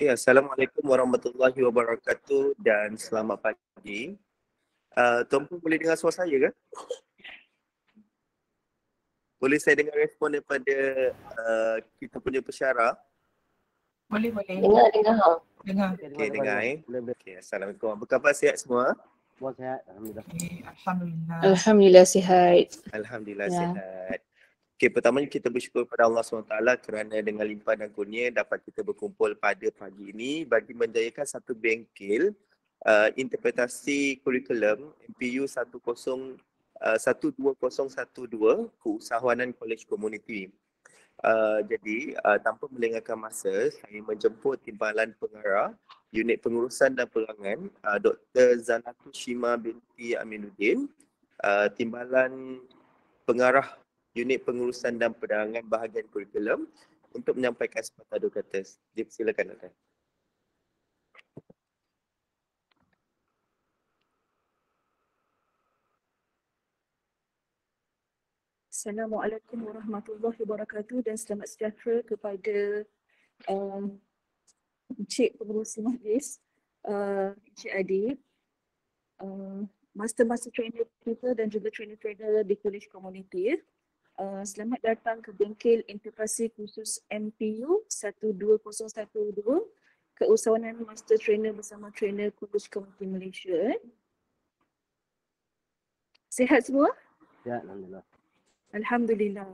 Okay, Assalamualaikum warahmatullahi wabarakatuh dan selamat pagi. Uh, Tuan Puan boleh dengar suara saya ke? Boleh saya dengar respon daripada uh, kita punya pesyara? Boleh, boleh. Dengar, dengar. Dengar. Okay, dengar. Eh. Okay, Assalamualaikum. Apa khabar sihat semua? Buat Alhamdulillah. Alhamdulillah sihat. Alhamdulillah ya. sihat. Okay, pertamanya kita bersyukur kepada Allah SWT kerana dengan limpah dan kurnia dapat kita berkumpul pada pagi ini bagi menjayakan satu bengkel uh, interpretasi kurikulum MPU 10, Keusahawanan College Community. Uh, jadi uh, tanpa melengahkan masa, saya menjemput Timbalan Pengarah Unit Pengurusan dan Pelanggan uh, Dr. Zanatu Shima binti Aminuddin, uh, Timbalan Pengarah unit pengurusan dan perdagangan bahagian kurikulum untuk menyampaikan sepatah dua kata. Silakan Adan. Assalamualaikum warahmatullahi wabarakatuh dan selamat sejahtera kepada um, Encik Pengurusi Majlis, uh, Encik Adi, uh, Master Master Trainer kita dan juga Trainer Trainer di College Community. Uh, Uh, selamat datang ke bengkel interpasi khusus MPU 12012 keusahawanan master trainer bersama trainer kursus Community Malaysia. Eh. Sihat semua? Ya, Alhamdulillah. Alhamdulillah.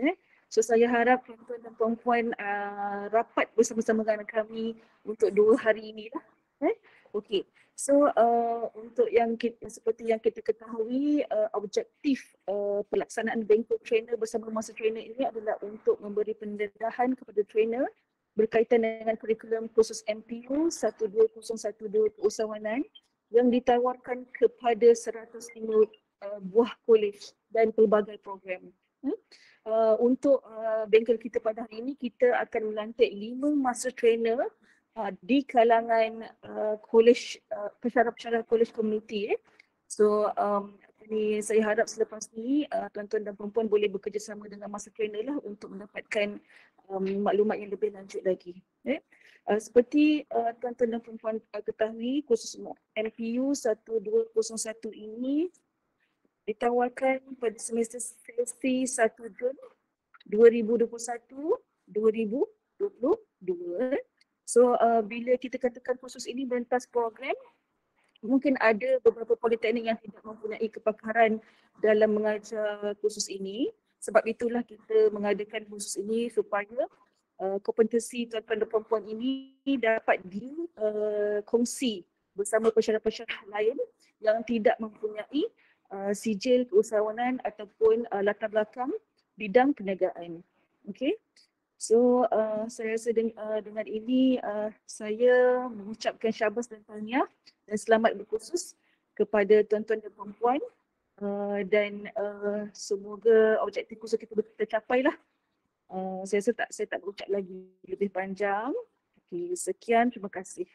Eh. So saya harap tuan-tuan dan puan-puan uh, rapat bersama-sama dengan kami untuk dua hari inilah. Eh. Okey. So uh, untuk yang kita, seperti yang kita ketahui uh, objektif uh, pelaksanaan bengkel Trainer bersama master Trainer ini adalah untuk memberi pendedahan kepada trainer berkaitan dengan kurikulum khusus MPU 1201 keusahawanan yang ditawarkan kepada 105 uh, buah kolej dan pelbagai program. Hmm? Uh, untuk uh, bengkel kita pada hari ini, kita akan melantik lima master trainer uh, di kalangan uh, college uh, pesara-pesara college komuniti, eh. so um, ini saya harap selepas ni uh, tuan-tuan dan perempuan boleh bekerjasama dengan masa trainer lah untuk mendapatkan um, maklumat yang lebih lanjut lagi. Eh? Uh, seperti uh, tuan-tuan dan perempuan uh, ketahui khusus MPU 1201 ini ditawarkan pada semester sesi 1 Jun 2021 2022 So uh, bila kita katakan khusus ini mentas program, mungkin ada beberapa politeknik yang tidak mempunyai kepakaran dalam mengajar khusus ini. Sebab itulah kita mengadakan khusus ini supaya uh, kompetensi tuan-tuan dan perempuan ini dapat dikongsi uh, bersama pesyarah-pesyarah lain yang tidak mempunyai uh, sijil keusahawanan ataupun uh, latar belakang bidang perniagaan. Okay. So uh, saya rasa deng- uh, dengan ini uh, saya mengucapkan syabas dan tahniah dan selamat berkhusus kepada tuan-tuan dan perempuan uh, dan uh, semoga objektif khusus kita tercapai lah. Uh, saya rasa tak, saya tak berucap lagi lebih panjang. Okay, sekian, terima kasih.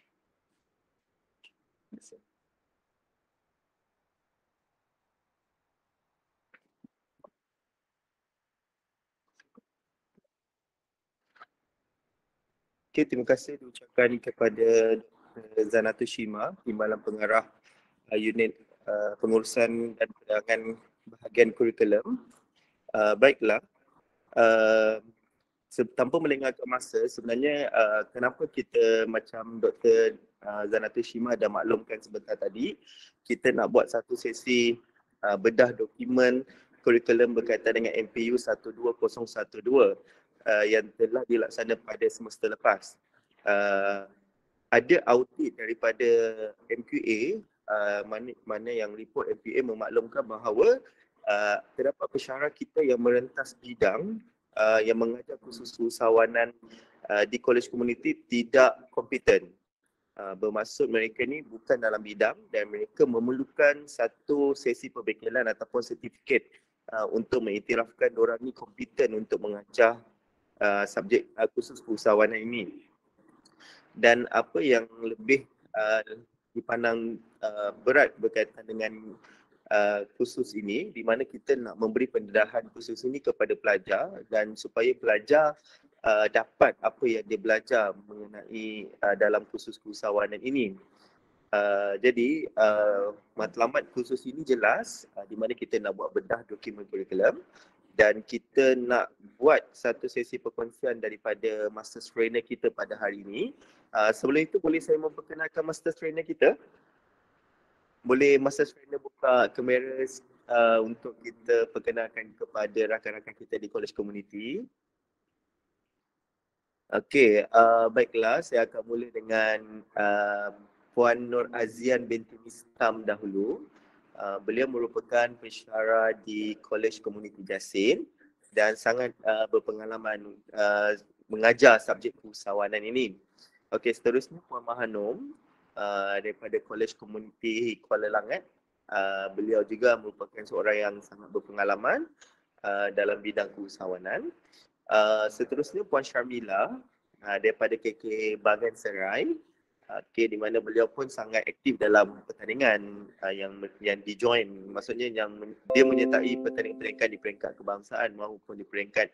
Terima kasih. Okay, terima kasih diucapkan kepada Zanatu Shima, Timbalan Pengarah uh, Unit uh, Pengurusan dan Perdagangan Bahagian Kurikulum. Uh, baiklah, uh, tanpa melengahkan masa, sebenarnya uh, kenapa kita macam Dr. Uh, Zanatu Shima dah maklumkan sebentar tadi, kita nak buat satu sesi uh, bedah dokumen kurikulum berkaitan dengan MPU 12012 uh, yang telah dilaksana pada semester lepas. Uh, ada audit daripada MQA, uh, mana, mana yang report MQA memaklumkan bahawa uh, terdapat pesara kita yang merentas bidang uh, yang mengajar khusus usahawanan uh, di college community tidak kompeten. Uh, bermaksud mereka ni bukan dalam bidang dan mereka memerlukan satu sesi perbekalan ataupun sertifikat uh, untuk mengiktirafkan orang ni kompeten untuk mengajar uh, subjek uh, khusus keusahawanan ini dan apa yang lebih uh, dipandang uh, berat berkaitan dengan uh, khusus ini di mana kita nak memberi pendedahan khusus ini kepada pelajar dan supaya pelajar uh, dapat apa yang dia belajar mengenai uh, dalam khusus keusahawanan ini Uh, jadi uh, matlamat khusus ini jelas uh, di mana kita nak buat bedah dokumen kurikulum dan kita nak buat satu sesi perkongsian daripada master trainer kita pada hari ini. Uh, sebelum itu boleh saya memperkenalkan master trainer kita? Boleh master trainer buka kamera uh, ah, untuk kita perkenalkan kepada rakan-rakan kita di college community. Okey, uh, baiklah saya akan mula dengan uh, Puan Nur Azian binti Mistam dahulu. Uh, beliau merupakan pensyarah di College Community Jasin dan sangat uh, berpengalaman uh, mengajar subjek keusahawanan ini. Okey, seterusnya Puan Mahanum uh, daripada College Community Kuala Langat. Uh, beliau juga merupakan seorang yang sangat berpengalaman uh, dalam bidang keusahawanan. Uh, seterusnya Puan Sharmila uh, daripada KK Bagan Serai okay, di mana beliau pun sangat aktif dalam pertandingan uh, yang yang dijoin. maksudnya yang dia menyertai pertandingan peringkat di peringkat kebangsaan maupun di peringkat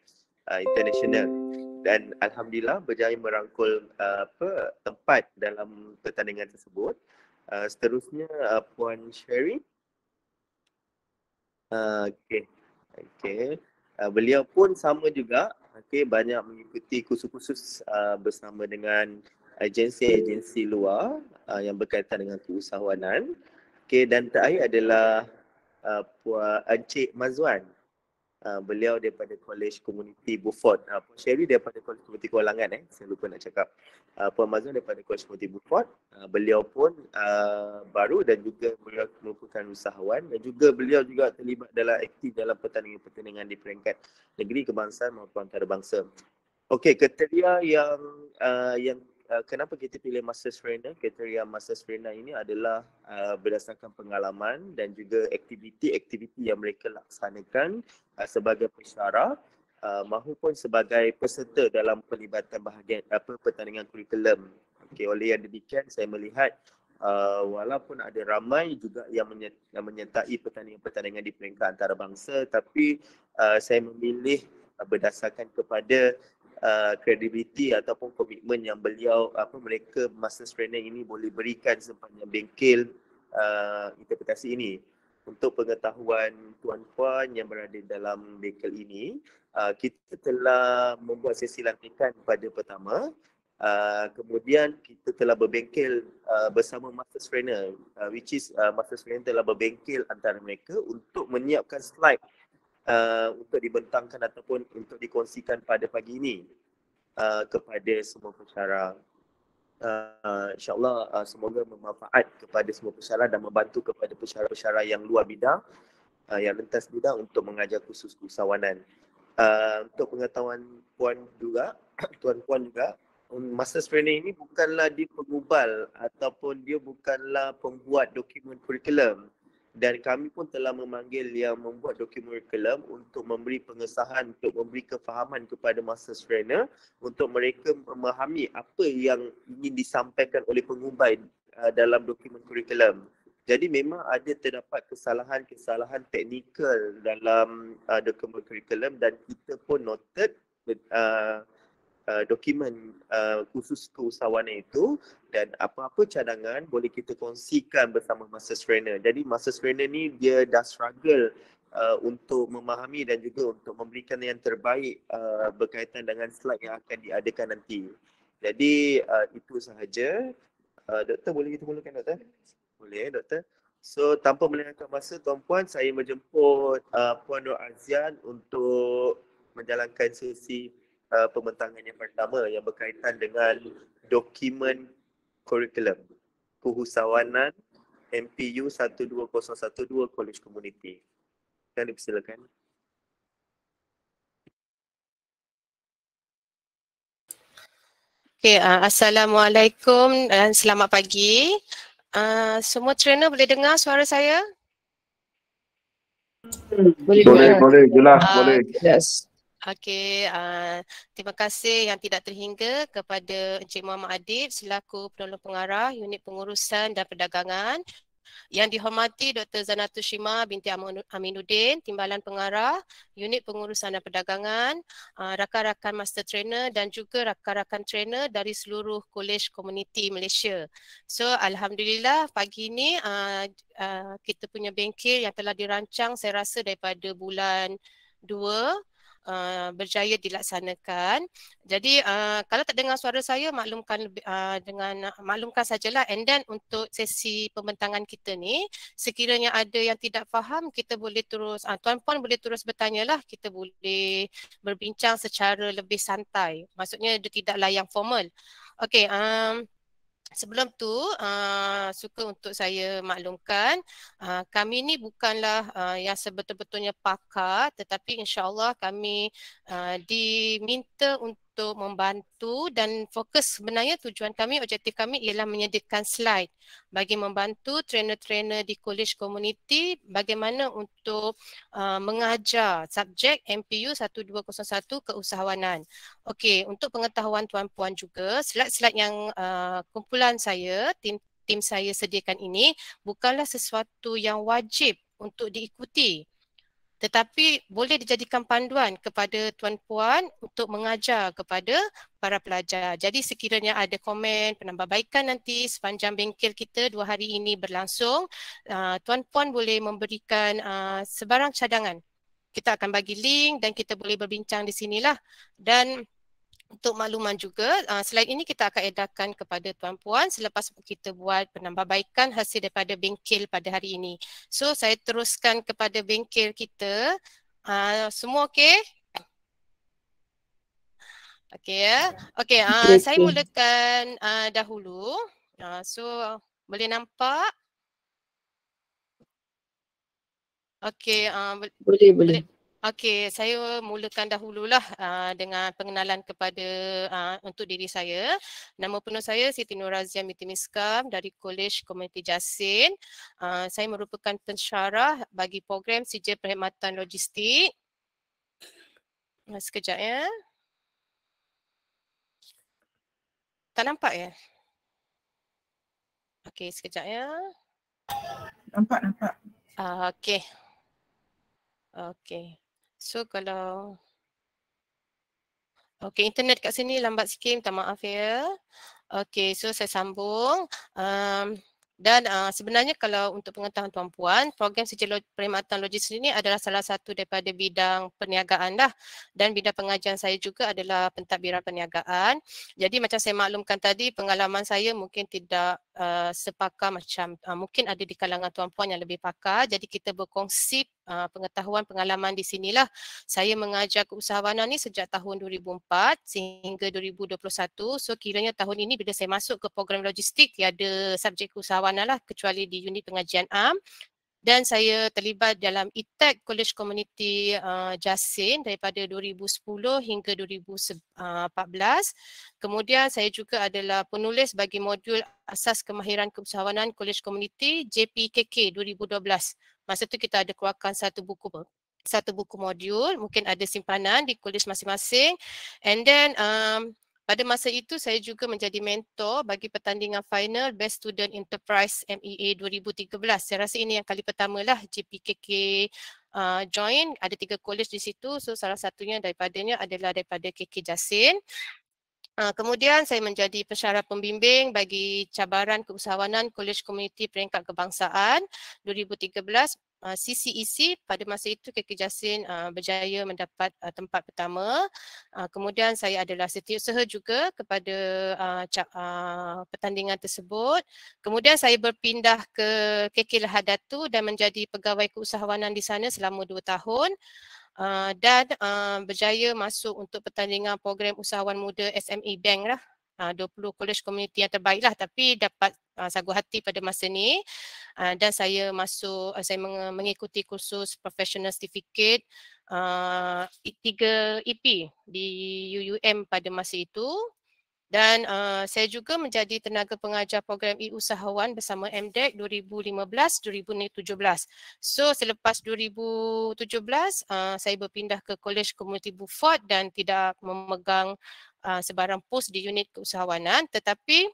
uh, international dan alhamdulillah berjaya merangkul uh, apa tempat dalam pertandingan tersebut uh, seterusnya uh, puan Sherry uh, okey okey uh, beliau pun sama juga okey banyak mengikuti kursus-kursus uh, bersama dengan agensi-agensi luar uh, yang berkaitan dengan keusahawanan. Okey dan terakhir adalah uh, Puan Encik Mazwan. Uh, beliau daripada College Community Buford. Uh, Puan Sherry daripada College Community Kualangan eh. Saya lupa nak cakap. Uh, Puan Mazlan daripada College Community Buford. Uh, beliau pun uh, baru dan juga beliau merupakan usahawan dan juga beliau juga terlibat dalam aktif dalam pertandingan-pertandingan di peringkat negeri kebangsaan maupun antarabangsa. Okey, kriteria yang uh, yang Eh, kenapa kita pilih master Serena. Kriteria master Serena ini adalah uh, berdasarkan pengalaman dan juga aktiviti-aktiviti yang mereka laksanakan uh, sebagai pesara uh, mahupun sebagai peserta dalam pelibatan bahagian apa pertandingan kurikulum. Okey, oleh yang demikian saya melihat uh, walaupun ada ramai juga yang, menyert- yang menyertai pertandingan-pertandingan di peringkat antarabangsa tapi uh, saya memilih uh, berdasarkan kepada kredibiliti uh, ataupun komitmen yang beliau apa mereka master trainer ini boleh berikan sepanjang bengkel uh, interpretasi ini untuk pengetahuan tuan tuan yang berada dalam bengkel ini uh, kita telah membuat sesi latihan pada pertama uh, kemudian kita telah berbengkel uh, bersama master trainer uh, which is uh, master trainer telah berbengkel antara mereka untuk menyiapkan slide uh, untuk dibentangkan ataupun untuk dikongsikan pada pagi ini uh, kepada semua pesara. Uh, InsyaAllah uh, semoga bermanfaat kepada semua pesara dan membantu kepada pesara-pesara yang luar bidang uh, yang lintas bidang untuk mengajar khusus keusahawanan. Uh, untuk pengetahuan puan juga, tuan-puan juga, um, master training ini bukanlah dipengubal ataupun dia bukanlah pembuat dokumen kurikulum dan kami pun telah memanggil yang membuat dokumen kelam untuk memberi pengesahan untuk memberi kefahaman kepada master trainer untuk mereka memahami apa yang ingin disampaikan oleh pengubai uh, dalam dokumen kurikulum. Jadi memang ada terdapat kesalahan-kesalahan teknikal dalam uh, dokumen kurikulum dan kita pun noted uh, Uh, dokumen uh, khusus keusahawan itu dan apa-apa cadangan boleh kita kongsikan bersama Master Trainer. Jadi Master Trainer ni dia dah struggle Uh, untuk memahami dan juga untuk memberikan yang terbaik uh, berkaitan dengan slide yang akan diadakan nanti. Jadi uh, itu sahaja. Uh, doktor boleh kita mulakan doktor? Boleh eh, doktor. So tanpa melengahkan masa tuan puan saya menjemput uh, puan Nur Azian untuk menjalankan sesi uh, pembentangan yang pertama yang berkaitan dengan dokumen kurikulum kehusawanan MPU 12012 College Community. Kan dipersilakan. Okay, uh, Assalamualaikum dan selamat pagi. Uh, semua trainer boleh dengar suara saya? Boleh, boleh, boleh jelas, uh, boleh. Yes. Okey, uh, terima kasih yang tidak terhingga kepada Encik Muhammad Adib selaku penolong pengarah unit pengurusan dan perdagangan. Yang dihormati Dr. Zanatul Shima binti Aminuddin, Timbalan Pengarah, Unit Pengurusan dan Perdagangan, ah, rakan-rakan Master Trainer dan juga rakan-rakan Trainer dari seluruh Kolej Komuniti Malaysia. So, Alhamdulillah pagi ini ah, kita punya bengkel yang telah dirancang saya rasa daripada bulan 2 uh, berjaya dilaksanakan. Jadi uh, kalau tak dengar suara saya maklumkan uh, dengan maklumkan sajalah and then untuk sesi pembentangan kita ni sekiranya ada yang tidak faham kita boleh terus uh, tuan puan boleh terus bertanyalah kita boleh berbincang secara lebih santai. Maksudnya dia tidaklah yang formal. Okay, um, Sebelum tu, uh, suka untuk saya maklumkan, uh, kami ni bukanlah uh, yang sebetul-betulnya pakar tetapi insyaallah kami uh, diminta untuk untuk membantu dan fokus sebenarnya tujuan kami, objektif kami ialah menyediakan slide bagi membantu trainer-trainer di college community bagaimana untuk uh, mengajar subjek MPU 1201 keusahawanan. Okey, untuk pengetahuan tuan-puan juga, slide-slide yang uh, kumpulan saya, tim tim saya sediakan ini bukanlah sesuatu yang wajib untuk diikuti tetapi boleh dijadikan panduan kepada tuan puan untuk mengajar kepada para pelajar. Jadi sekiranya ada komen penambahbaikan nanti sepanjang bengkel kita dua hari ini berlangsung, uh, tuan puan boleh memberikan uh, sebarang cadangan. Kita akan bagi link dan kita boleh berbincang di sinilah. Dan untuk makluman juga, uh, selain ini kita akan edarkan kepada tuan-puan selepas kita buat penambahbaikan hasil daripada bengkel pada hari ini. So saya teruskan kepada bengkel kita. Uh, semua okey? Okey ya. Okey, uh, ah, okay. saya mulakan uh, dahulu. Uh, so boleh nampak? Okey. Uh, boleh, boleh. boleh. Okey, saya mulakan dahululah uh, dengan pengenalan kepada uh, untuk diri saya. Nama penuh saya Siti Nurazia Miti dari Kolej Komuniti Jasin. Uh, saya merupakan pensyarah bagi program Sijil Perkhidmatan Logistik. Uh, sekejap ya. Tak nampak ya? Okey, sekejap ya. Nampak, nampak. Uh, Okey. Okey. So kalau Okay, internet kat sini lambat sikit, minta maaf ya. Okay, so saya sambung. Um, dan uh, sebenarnya kalau untuk pengetahuan tuan-puan, program sijil perkhidmatan logistik ini adalah salah satu daripada bidang perniagaan dah. Dan bidang pengajian saya juga adalah pentadbiran perniagaan. Jadi macam saya maklumkan tadi, pengalaman saya mungkin tidak uh, sepakar macam uh, mungkin ada di kalangan tuan-puan yang lebih pakar. Jadi kita berkongsi Ah, pengetahuan pengalaman di sinilah saya mengajar keusahawanan ni sejak tahun 2004 sehingga 2021 so kiranya tahun ini bila saya masuk ke program logistik tiada subjek keusahawanan lah kecuali di unit pengajian am dan saya terlibat dalam ITEC e College Community uh, Jasin daripada 2010 hingga 2014. Ah, Kemudian saya juga adalah penulis bagi modul Asas Kemahiran Keusahawanan College Community JPKK 2012 masa tu kita ada keluarkan satu buku satu buku modul mungkin ada simpanan di kolej masing-masing and then um, pada masa itu saya juga menjadi mentor bagi pertandingan final Best Student Enterprise MEA 2013. Saya rasa ini yang kali pertama lah JPKK uh, join. Ada tiga kolej di situ. So salah satunya daripadanya adalah daripada KK Jasin. Ah, kemudian saya menjadi pensyarah pembimbing bagi cabaran keusahawanan Kolej Komuniti Peringkat Kebangsaan 2013 uh, CCEC pada masa itu KK Jasin ah, berjaya mendapat ah, tempat pertama. kemudian saya adalah setiausaha juga kepada uh, pertandingan tersebut. Kemudian saya berpindah ke KK Lahadatu dan menjadi pegawai keusahawanan di sana selama dua tahun uh, dan uh, berjaya masuk untuk pertandingan program usahawan muda SME Bank lah. Uh, 20 college community yang terbaik lah tapi dapat uh, sagu hati pada masa ni uh, dan saya masuk, uh, saya meng- mengikuti kursus professional certificate uh, 3 EP di UUM pada masa itu dan uh, saya juga menjadi tenaga pengajar program e-usahawan bersama MDEC 2015-2017. So selepas 2017, uh, eh, saya berpindah ke College Komuniti Buford dan tidak memegang uh, sebarang pos di unit keusahawanan. Tetapi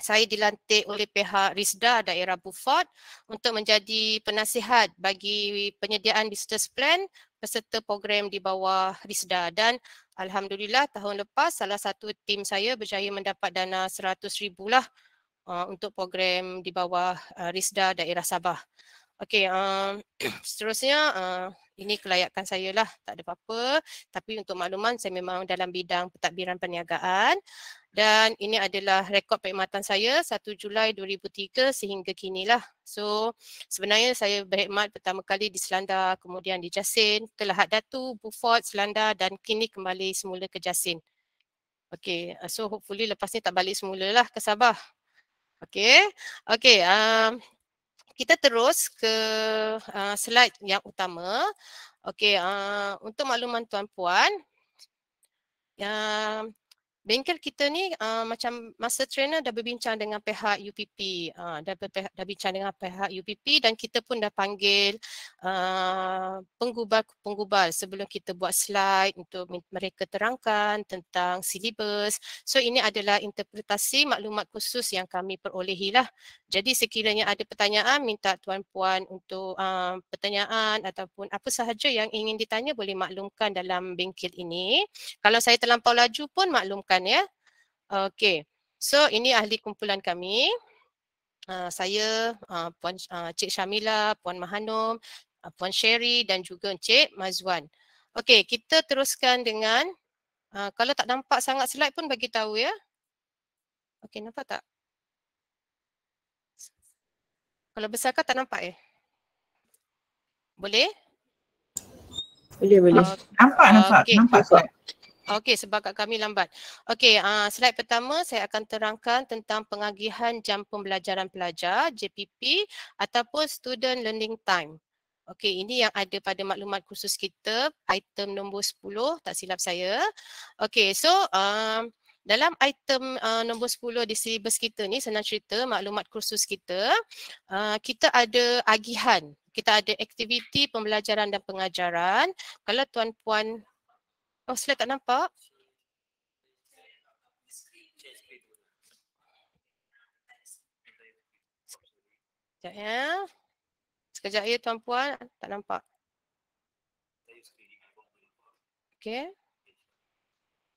saya dilantik oleh pihak RISDA daerah Buford untuk menjadi penasihat bagi penyediaan business plan peserta program di bawah RISDA dan Alhamdulillah tahun lepas salah satu tim saya berjaya mendapat dana RM100,000 lah uh, untuk program di bawah uh, RISDA daerah Sabah. Okey, uh, seterusnya uh, ini kelayakan saya lah, tak ada apa-apa. Tapi untuk makluman saya memang dalam bidang pentadbiran perniagaan. Dan ini adalah rekod perkhidmatan saya 1 Julai 2003 sehingga kini lah. So sebenarnya saya berkhidmat pertama kali di Selanda kemudian di Jasin, ke Lahat Datu, Beaufort, Selandar dan kini kembali semula ke Jasin. Okay, uh, so hopefully lepas ni tak balik semula lah ke Sabah. Okay, okay. Um, kita terus ke uh, slide yang utama. Okey, uh, untuk makluman tuan-puan, uh, Bengkel kita ni uh, macam master trainer dah berbincang dengan pihak UPP uh, dah, berpeha, dah bincang dengan pihak UPP dan kita pun dah panggil uh, penggubal-penggubal sebelum kita buat slide untuk mereka terangkan tentang silibus So ini adalah interpretasi maklumat khusus yang kami perolehi lah Jadi sekiranya ada pertanyaan minta tuan-puan untuk uh, pertanyaan ataupun apa sahaja yang ingin ditanya boleh maklumkan dalam bengkel ini Kalau saya terlampau laju pun maklumkan rakan ya. Okey. So ini ahli kumpulan kami. Uh, saya uh, puan uh, Cik Syamila, puan Mahanum, uh, puan Sherry dan juga Cik Mazwan. Okay, kita teruskan dengan uh, kalau tak nampak sangat slide pun bagi tahu ya. Okay, nampak tak? Kalau besar kan tak nampak ya? Eh? Boleh? Boleh, boleh. Uh, nampak, nampak. Okay. Nampak. Okay. Okey sebab kat kami lambat. Okey uh, slide pertama saya akan terangkan tentang pengagihan jam pembelajaran pelajar JPP ataupun student learning time. Okey ini yang ada pada maklumat khusus kita item nombor 10 tak silap saya. Okey so uh, dalam item uh, nombor 10 di silibus kita ni senang cerita maklumat kursus kita uh, kita ada agihan kita ada aktiviti pembelajaran dan pengajaran kalau tuan-puan Oh, slide tak nampak. Sekejap ya. Sekejap ya tuan-puan. Tak nampak. Okay.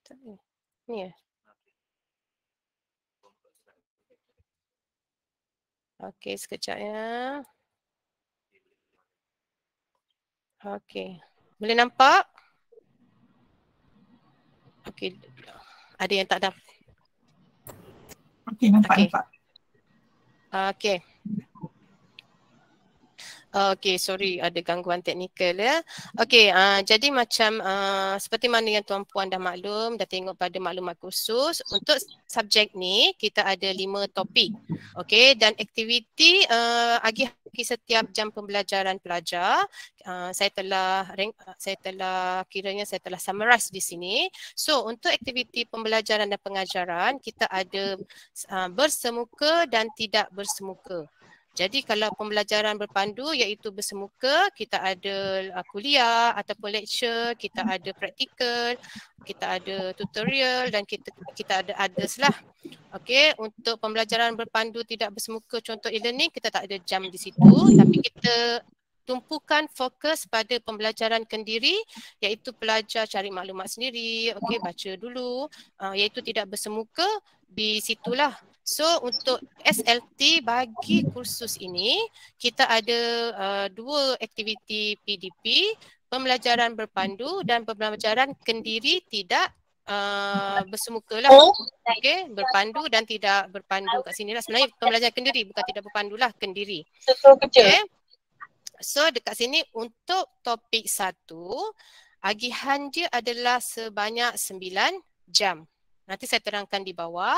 Tak ni. ya. Okay, sekejap ya. Okay. Boleh nampak? Okey. Ada yang tak dapat? Okey, nampak, okay. nampak. Ah, okey. Ah, Okey, sorry ada gangguan teknikal ya. Okey, uh, ah, jadi macam uh, seperti mana yang tuan-puan dah maklum, dah tengok pada maklumat khusus, untuk subjek ni kita ada lima topik. Okey, dan aktiviti uh, agih setiap jam pembelajaran pelajar uh, saya telah ring, saya telah kiranya saya telah summarize di sini so untuk aktiviti pembelajaran dan pengajaran kita ada uh, bersemuka dan tidak bersemuka jadi kalau pembelajaran berpandu iaitu bersemuka, kita ada uh, kuliah ataupun lecture, kita hmm. ada praktikal, kita ada tutorial dan kita kita ada others lah. Okey, untuk pembelajaran berpandu tidak bersemuka contoh e-learning, kita tak ada jam di situ tapi kita tumpukan fokus pada pembelajaran kendiri iaitu pelajar cari maklumat sendiri, okey baca dulu, uh, iaitu tidak bersemuka di situlah So untuk SLT bagi kursus ini kita ada uh, dua aktiviti PDP, pembelajaran berpandu dan pembelajaran kendiri tidak uh, bersemuka lah. Oh. Okay, berpandu dan tidak berpandu kat sini lah. Sebenarnya pembelajaran kendiri bukan tidak berpandu lah, kendiri. Okay. So dekat sini untuk topik satu, agihan dia adalah sebanyak sembilan jam. Nanti saya terangkan di bawah.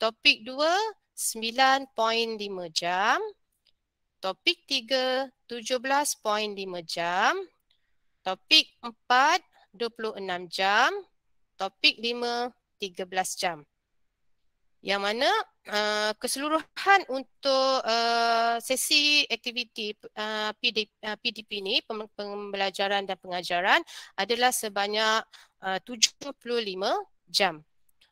Topik 2, 9.5 jam. Topik 3, 17.5 jam. Topik 4, 26 jam. Topik 5, 13 jam. Yang mana uh, keseluruhan untuk uh, sesi aktiviti uh, PD, uh, PDP ini, pembelajaran dan pengajaran adalah sebanyak uh, 75 jam.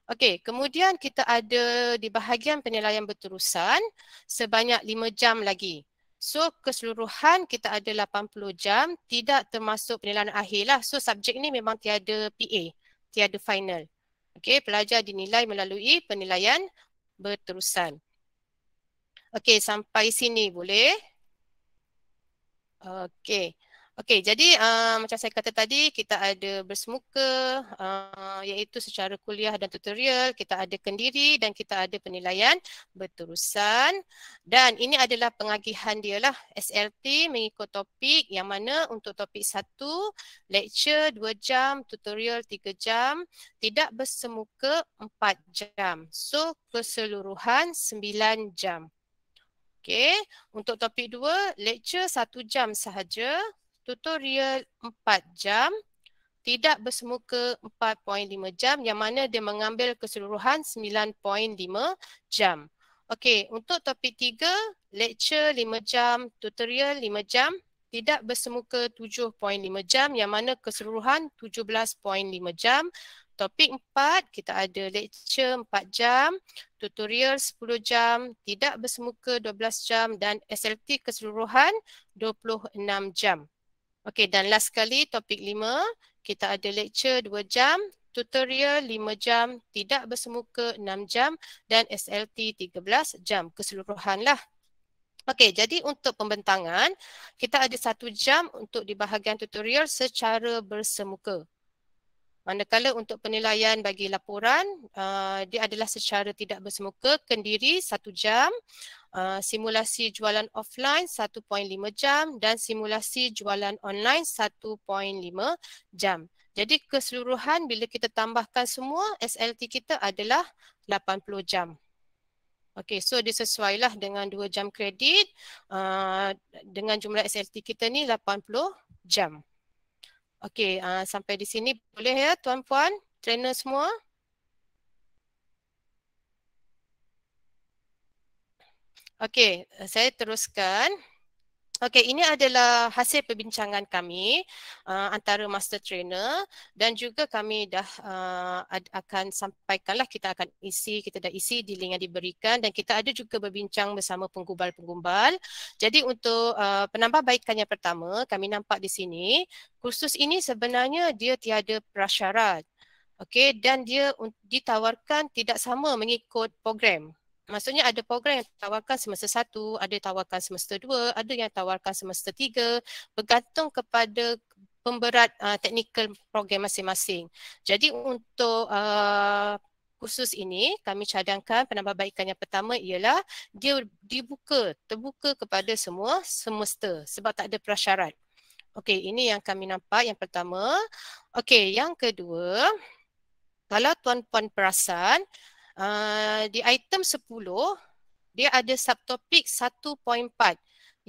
Okey, kemudian kita ada di bahagian penilaian berterusan sebanyak 5 jam lagi. So keseluruhan kita ada 80 jam tidak termasuk penilaian akhir lah. So subjek ni memang tiada PA, tiada final. Okey, pelajar dinilai melalui penilaian berterusan. Okey, sampai sini boleh? Okey. Okey, jadi uh, macam saya kata tadi, kita ada bersemuka uh, iaitu secara kuliah dan tutorial, kita ada kendiri dan kita ada penilaian berterusan. Dan ini adalah pengagihan dia lah, SLT mengikut topik yang mana untuk topik satu lecture dua jam, tutorial tiga jam, tidak bersemuka empat jam. So, keseluruhan sembilan jam. Okey, untuk topik dua lecture satu jam sahaja tutorial 4 jam tidak bersemuka 4.5 jam yang mana dia mengambil keseluruhan 9.5 jam. Okey, untuk topik 3, lecture 5 jam, tutorial 5 jam tidak bersemuka 7.5 jam yang mana keseluruhan 17.5 jam. Topik 4, kita ada lecture 4 jam, tutorial 10 jam, tidak bersemuka 12 jam dan SLT keseluruhan 26 jam. Okey dan last sekali topik lima kita ada lecture dua jam tutorial lima jam tidak bersemuka enam jam dan SLT tiga belas jam keseluruhan lah. Okey jadi untuk pembentangan kita ada satu jam untuk di bahagian tutorial secara bersemuka. Manakala untuk penilaian bagi laporan uh, dia adalah secara tidak bersemuka kendiri satu jam Uh, simulasi jualan offline 1.5 jam dan simulasi jualan online 1.5 jam. Jadi keseluruhan bila kita tambahkan semua SLT kita adalah 80 jam. Okey, so disesuailah dengan 2 jam kredit uh, dengan jumlah SLT kita ni 80 jam. Okey, uh, sampai di sini boleh ya tuan-puan, trainer semua? Okey, eh, saya teruskan. Okey, ini adalah hasil perbincangan kami uh, antara master trainer dan juga kami dah uh, akan sampaikanlah kita akan isi, kita dah isi di link yang diberikan dan kita ada juga berbincang bersama penggubal penggubal. Jadi untuk uh, penambahbaikan yang pertama, kami nampak di sini, kursus ini sebenarnya dia tiada prasyarat. Okey, dan dia ditawarkan tidak sama mengikut program. Maksudnya ada program yang tawarkan semester satu, ada yang tawarkan semester dua, ada yang tawarkan semester tiga bergantung kepada pemberat uh, teknikal program masing-masing. Jadi untuk uh, khusus ini kami cadangkan penambahbaikan yang pertama ialah dia dibuka, terbuka kepada semua semester sebab tak ada prasyarat. Okey, ini yang kami nampak yang pertama. Okey, yang kedua, kalau tuan-puan perasan, uh, di item 10 dia ada subtopik 1.4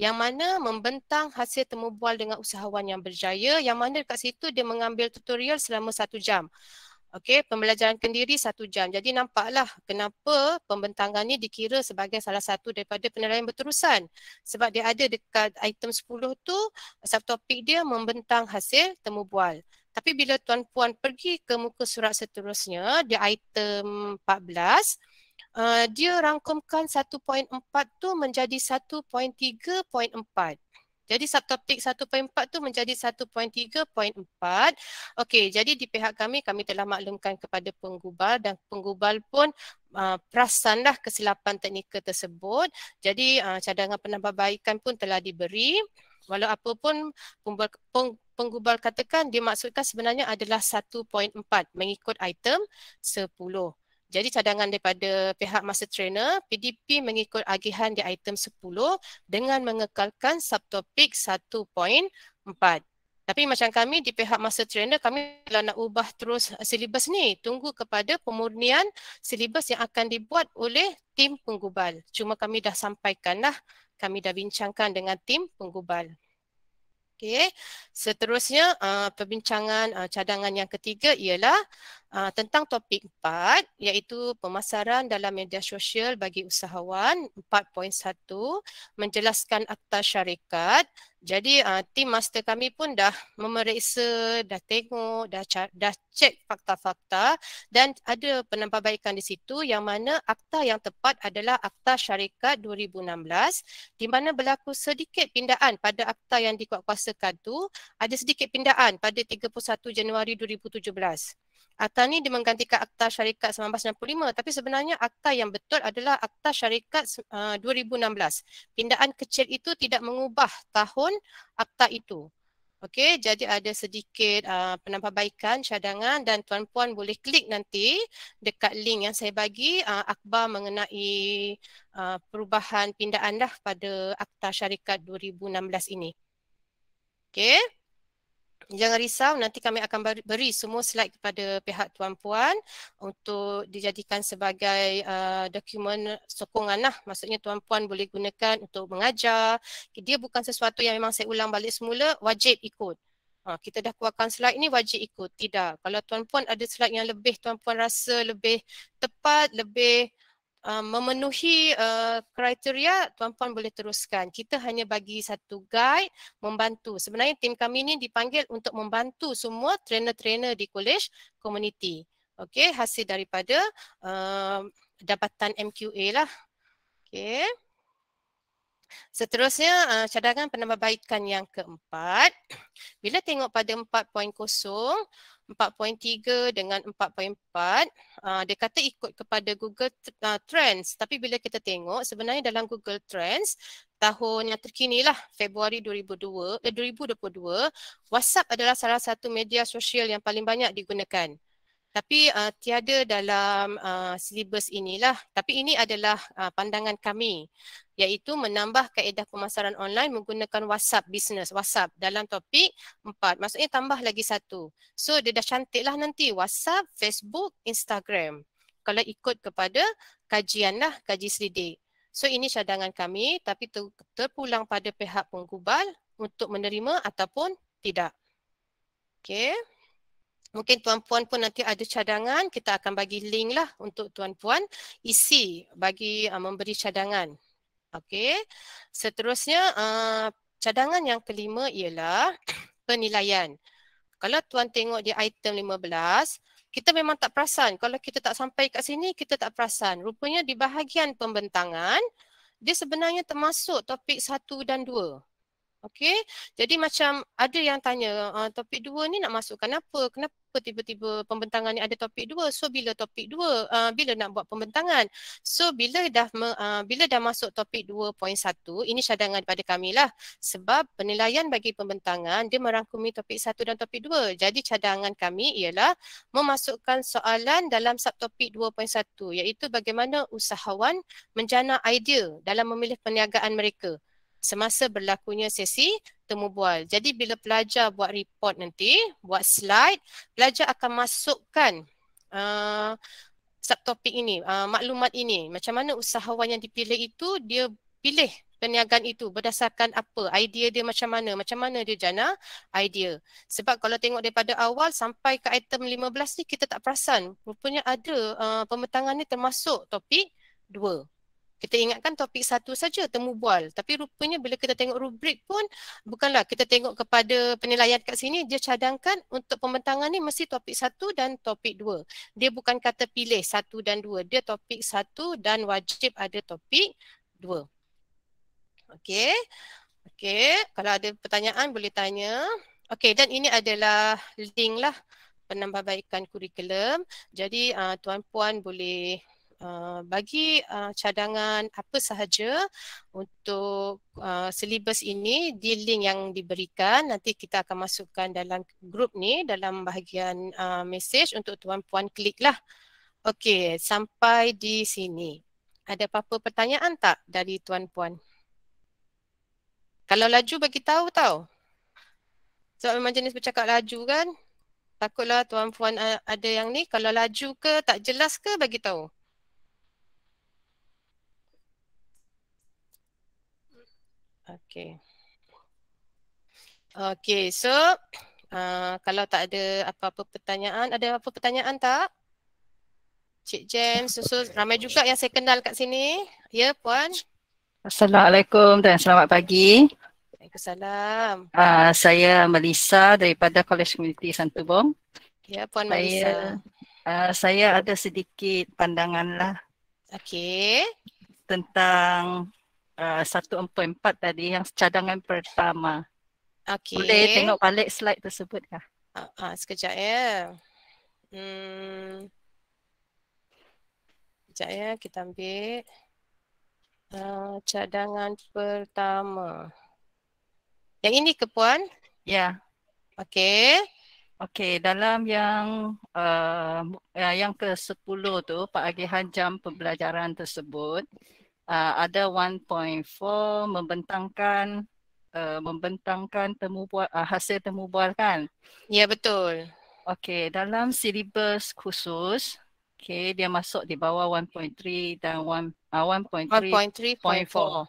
yang mana membentang hasil temubual dengan usahawan yang berjaya yang mana dekat situ dia mengambil tutorial selama satu jam. Okey, pembelajaran kendiri satu jam. Jadi nampaklah kenapa pembentangan ini dikira sebagai salah satu daripada penilaian berterusan. Sebab dia ada dekat item 10 tu, subtopik dia membentang hasil temubual. bual. Tapi bila tuan-puan pergi ke muka surat seterusnya, di item 14, uh, eh, dia rangkumkan 1.4 tu menjadi 1.3.4. Jadi subtopik 1.4 tu menjadi 1.3.4. Okey, jadi di pihak kami, kami telah maklumkan kepada penggubal dan penggubal pun uh, perasanlah kesilapan teknikal tersebut. Jadi uh, cadangan penambahbaikan pun telah diberi. Walau apapun, penggubal katakan dia maksudkan sebenarnya adalah 1.4 mengikut item 10. Jadi cadangan daripada pihak master trainer PDP mengikut agihan di item 10 dengan mengekalkan subtopik 1.4. Tapi macam kami di pihak master trainer kami kalau nak ubah terus silibus ni tunggu kepada pemurnian silibus yang akan dibuat oleh tim penggubal. Cuma kami dah sampaikanlah kami dah bincangkan dengan tim penggubal. Okey, seterusnya uh, perbincangan uh, cadangan yang ketiga ialah uh, tentang topik empat, iaitu pemasaran dalam media sosial bagi usahawan 4.1 menjelaskan akta syarikat. Jadi uh, tim master kami pun dah memeriksa, dah tengok, dah dah cek fakta-fakta dan ada penambahbaikan di situ yang mana akta yang tepat adalah akta syarikat 2016 di mana berlaku sedikit pindaan pada akta yang dikuatkuasakan tu, ada sedikit pindaan pada 31 Januari 2017. Akta ni dia menggantikan Akta Syarikat 1995 tapi sebenarnya akta yang betul adalah Akta Syarikat uh, 2016. Pindaan kecil itu tidak mengubah tahun akta itu. Okey, jadi ada sedikit uh, penambahbaikan cadangan dan tuan-puan boleh klik nanti dekat link yang saya bagi uh, akhbar mengenai uh, perubahan pindaan dah pada Akta Syarikat 2016 ini. Okey jangan risau nanti kami akan beri semua slide kepada pihak tuan puan untuk dijadikan sebagai uh, dokumen sokongan lah. Maksudnya tuan puan boleh gunakan untuk mengajar. Dia bukan sesuatu yang memang saya ulang balik semula, wajib ikut. Ha, kita dah keluarkan slide ini wajib ikut. Tidak. Kalau tuan puan ada slide yang lebih tuan puan rasa lebih tepat, lebih uh, memenuhi uh, kriteria tuan-puan boleh teruskan. Kita hanya bagi satu guide membantu. Sebenarnya tim kami ini dipanggil untuk membantu semua trainer-trainer di college community. Okey, hasil daripada uh, dapatan MQA lah. Okey. Seterusnya uh, cadangan penambahbaikan yang keempat. Bila tengok pada 4.0, 4.3 dengan 4.4 uh, ah, dia kata ikut kepada Google uh, Trends tapi bila kita tengok sebenarnya dalam Google Trends tahun yang terkini lah Februari 2002 eh, 2022 WhatsApp adalah salah satu media sosial yang paling banyak digunakan tapi uh, tiada dalam uh, silibus inilah. Tapi ini adalah uh, pandangan kami iaitu menambah kaedah pemasaran online menggunakan WhatsApp business. WhatsApp dalam topik empat. Maksudnya tambah lagi satu. So dia dah cantiklah nanti WhatsApp, Facebook, Instagram. Kalau ikut kepada kajianlah kaji selidik. So ini cadangan kami tapi ter- terpulang pada pihak penggubal untuk menerima ataupun tidak. Okay. Mungkin tuan-puan pun nanti ada cadangan, kita akan bagi link lah untuk tuan-puan isi bagi uh, memberi cadangan. Okey. Seterusnya, uh, cadangan yang kelima ialah penilaian. Kalau tuan tengok di item 15, kita memang tak perasan. Kalau kita tak sampai kat sini, kita tak perasan. Rupanya di bahagian pembentangan, dia sebenarnya termasuk topik 1 dan Okey. Jadi macam ada yang tanya uh, topik dua ni nak masukkan apa? Kenapa tiba-tiba pembentangan ni ada topik dua? So bila topik dua uh, bila nak buat pembentangan? So bila dah uh, bila dah masuk topik 2.1 ini cadangan daripada lah sebab penilaian bagi pembentangan dia merangkumi topik satu dan topik dua. Jadi cadangan kami ialah memasukkan soalan dalam subtopik 2.1 iaitu bagaimana usahawan menjana idea dalam memilih perniagaan mereka semasa berlakunya sesi temu bual. Jadi bila pelajar buat report nanti, buat slide, pelajar akan masukkan uh, subtopik ini, uh, maklumat ini. Macam mana usahawan yang dipilih itu, dia pilih perniagaan itu berdasarkan apa, idea dia macam mana, macam mana dia jana idea. Sebab kalau tengok daripada awal sampai ke item 15 ni kita tak perasan. Rupanya ada uh, pembentangan ni termasuk topik dua. Kita ingatkan topik satu saja temu bual. Tapi rupanya bila kita tengok rubrik pun bukanlah kita tengok kepada penilaian kat sini dia cadangkan untuk pembentangan ni mesti topik satu dan topik dua. Dia bukan kata pilih satu dan dua. Dia topik satu dan wajib ada topik dua. Okey. Okey. Kalau ada pertanyaan boleh tanya. Okey dan ini adalah link lah penambahbaikan kurikulum. Jadi uh, ah, tuan-puan boleh Uh, bagi uh, cadangan apa sahaja untuk uh, silibus ini di link yang diberikan nanti kita akan masukkan dalam grup ni dalam bahagian uh, message untuk tuan-puan kliklah. Okey, sampai di sini. Ada apa-apa pertanyaan tak dari tuan-puan? Kalau laju bagi tahu tau. Sebab memang jenis bercakap laju kan? Takutlah tuan-puan uh, ada yang ni kalau laju ke tak jelas ke bagi tahu. Okay. Okay, so uh, kalau tak ada apa-apa pertanyaan, ada apa pertanyaan tak? Cik Jem, susu ramai juga yang saya kenal kat sini. Ya, Puan. Assalamualaikum dan selamat pagi. Waalaikumsalam. Uh, saya Melissa daripada College Community Santubong. Ya, Puan saya, Melissa. Uh, saya ada sedikit pandangan lah. Okay. Tentang uh, 144 tadi yang cadangan pertama. Okey. Boleh tengok balik slide tersebut kah? Uh, uh, sekejap ya. Hmm. Sekejap ya, kita ambil uh, cadangan pertama. Yang ini ke puan? Ya. Yeah. Okey. Okey, dalam yang uh, yang ke-10 tu, pak agihan jam pembelajaran tersebut, uh, ada 1.4 membentangkan uh, membentangkan temu bual uh, ah, hasil temu bual kan ya betul okey dalam syllabus khusus okey dia masuk di bawah 1.3 dan 1.3.4 uh, ah, ya.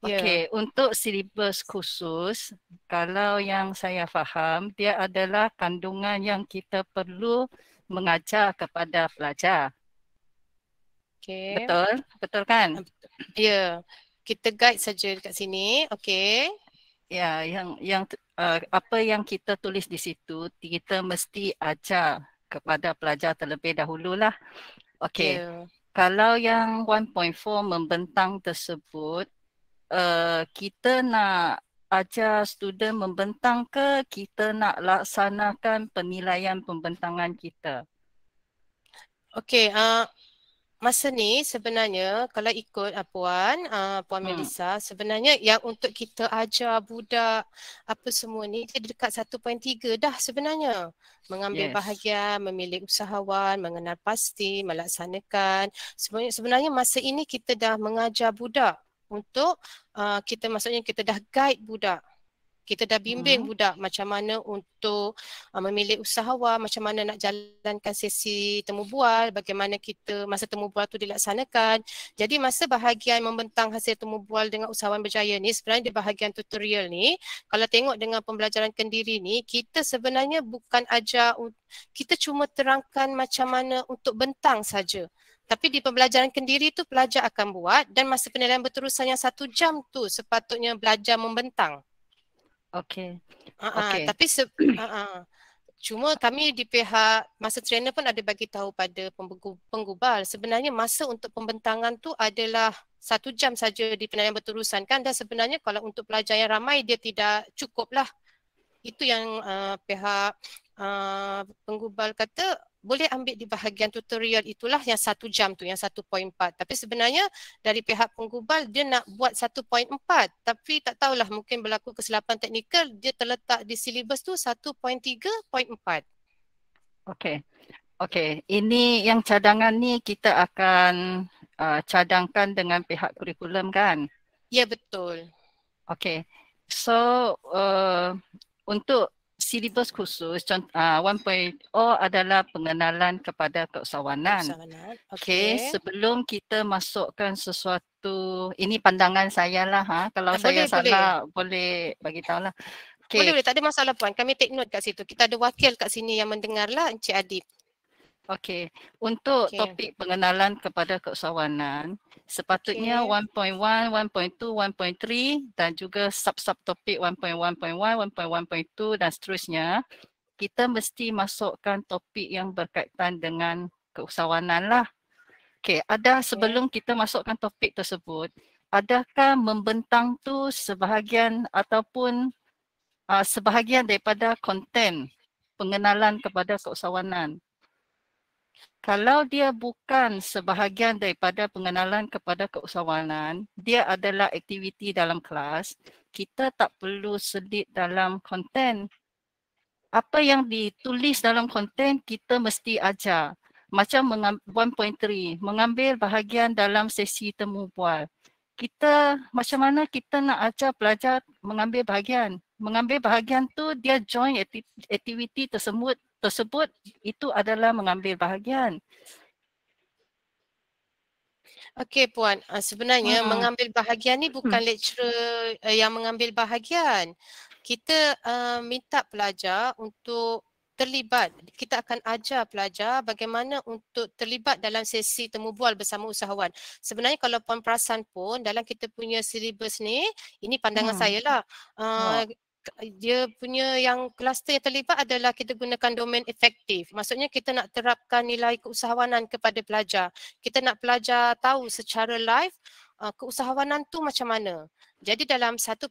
Okey, yeah. untuk syllabus khusus, kalau yang saya faham, dia adalah kandungan yang kita perlu mengajar kepada pelajar. Okay. Betul, betul kan? Ah, ya. Yeah. Kita guide saja dekat sini. Okay. Ya, yeah, yang yang uh, apa yang kita tulis di situ, kita mesti ajar kepada pelajar terlebih dahulu lah. Okay. Yeah. Kalau yang 1.4 membentang tersebut, uh, kita nak ajar student membentang ke kita nak laksanakan penilaian pembentangan kita? Okay, uh, eh, masa ni sebenarnya kalau ikut uh, puan uh, puan hmm. Melissa sebenarnya yang untuk kita ajar budak apa semua ni dia dekat 1.3 dah sebenarnya mengambil yes. bahagian memilih usahawan mengenal pasti melaksanakan sebenarnya sebenarnya masa ini kita dah mengajar budak untuk uh, kita maksudnya kita dah guide budak kita dah bimbing uh budak macam mana untuk uh, memilih usahawan, macam mana nak jalankan sesi temu bual, bagaimana kita masa temu bual tu dilaksanakan. Jadi masa bahagian membentang hasil temu bual dengan usahawan berjaya ni sebenarnya di bahagian tutorial ni, kalau tengok dengan pembelajaran kendiri ni, kita sebenarnya bukan ajar kita cuma terangkan macam mana untuk bentang saja. Tapi di pembelajaran kendiri tu pelajar akan buat dan masa penilaian berterusan yang satu jam tu sepatutnya belajar membentang. Okay. Uh, ah, ah, okay. tapi se- uh, uh. cuma kami di pihak masa trainer pun ada bagi tahu pada penggubal sebenarnya masa untuk pembentangan tu adalah satu jam saja di penilaian berterusan kan dan sebenarnya kalau untuk pelajar yang ramai dia tidak cukup lah. Itu yang uh, pihak uh, penggubal kata boleh ambil di bahagian tutorial itulah yang satu jam tu, yang 1.4. Tapi sebenarnya dari pihak penggubal dia nak buat 1.4. Tapi tak tahulah mungkin berlaku kesilapan teknikal dia terletak di silibus tu 1.3.4. Okey. Okey. Ini yang cadangan ni kita akan uh, cadangkan dengan pihak kurikulum kan? Ya betul. Okey. So uh, untuk Syllabus khusus uh, 1.0 ah, adalah pengenalan kepada keusahawanan. Okey, okay, sebelum kita masukkan sesuatu ini pandangan saya lah ha kalau ah, saya boleh, salah boleh, boleh bagi lah. Okay. Boleh boleh tak ada masalah puan. Kami take note kat situ. Kita ada wakil kat sini yang mendengarlah Encik Adib. Okey, untuk okay. topik pengenalan kepada keusahawanan, sepatutnya okay. 1.1, 1.2, 1.3 dan juga sub-sub topik 1.1.1, 1.1.2 dan seterusnya, kita mesti masukkan topik yang berkaitan dengan keusahawanan lah. Okey, ada sebelum kita masukkan topik tersebut, adakah membentang tu sebahagian ataupun uh, sebahagian daripada konten pengenalan kepada keusahawanan? kalau dia bukan sebahagian daripada pengenalan kepada keusahawanan, dia adalah aktiviti dalam kelas, kita tak perlu sedih dalam konten. Apa yang ditulis dalam konten, kita mesti ajar. Macam 1.3, mengambil bahagian dalam sesi temu bual. Kita, macam mana kita nak ajar pelajar mengambil bahagian? Mengambil bahagian tu dia join aktiviti tersebut tersebut itu adalah mengambil bahagian. Okey puan, ah, sebenarnya hmm. mengambil bahagian ni bukan hmm. lecturer eh, yang mengambil bahagian. Kita uh, minta pelajar untuk terlibat. Kita akan ajar pelajar bagaimana untuk terlibat dalam sesi temu bual bersama usahawan. Sebenarnya kalau puan perasan pun dalam kita punya silibus ni, ini pandangan hmm. saya lah. Uh, hmm dia punya yang kluster yang terlibat adalah kita gunakan domain efektif. Maksudnya kita nak terapkan nilai keusahawanan kepada pelajar. Kita nak pelajar tahu secara live uh, keusahawanan tu macam mana. Jadi dalam 1.3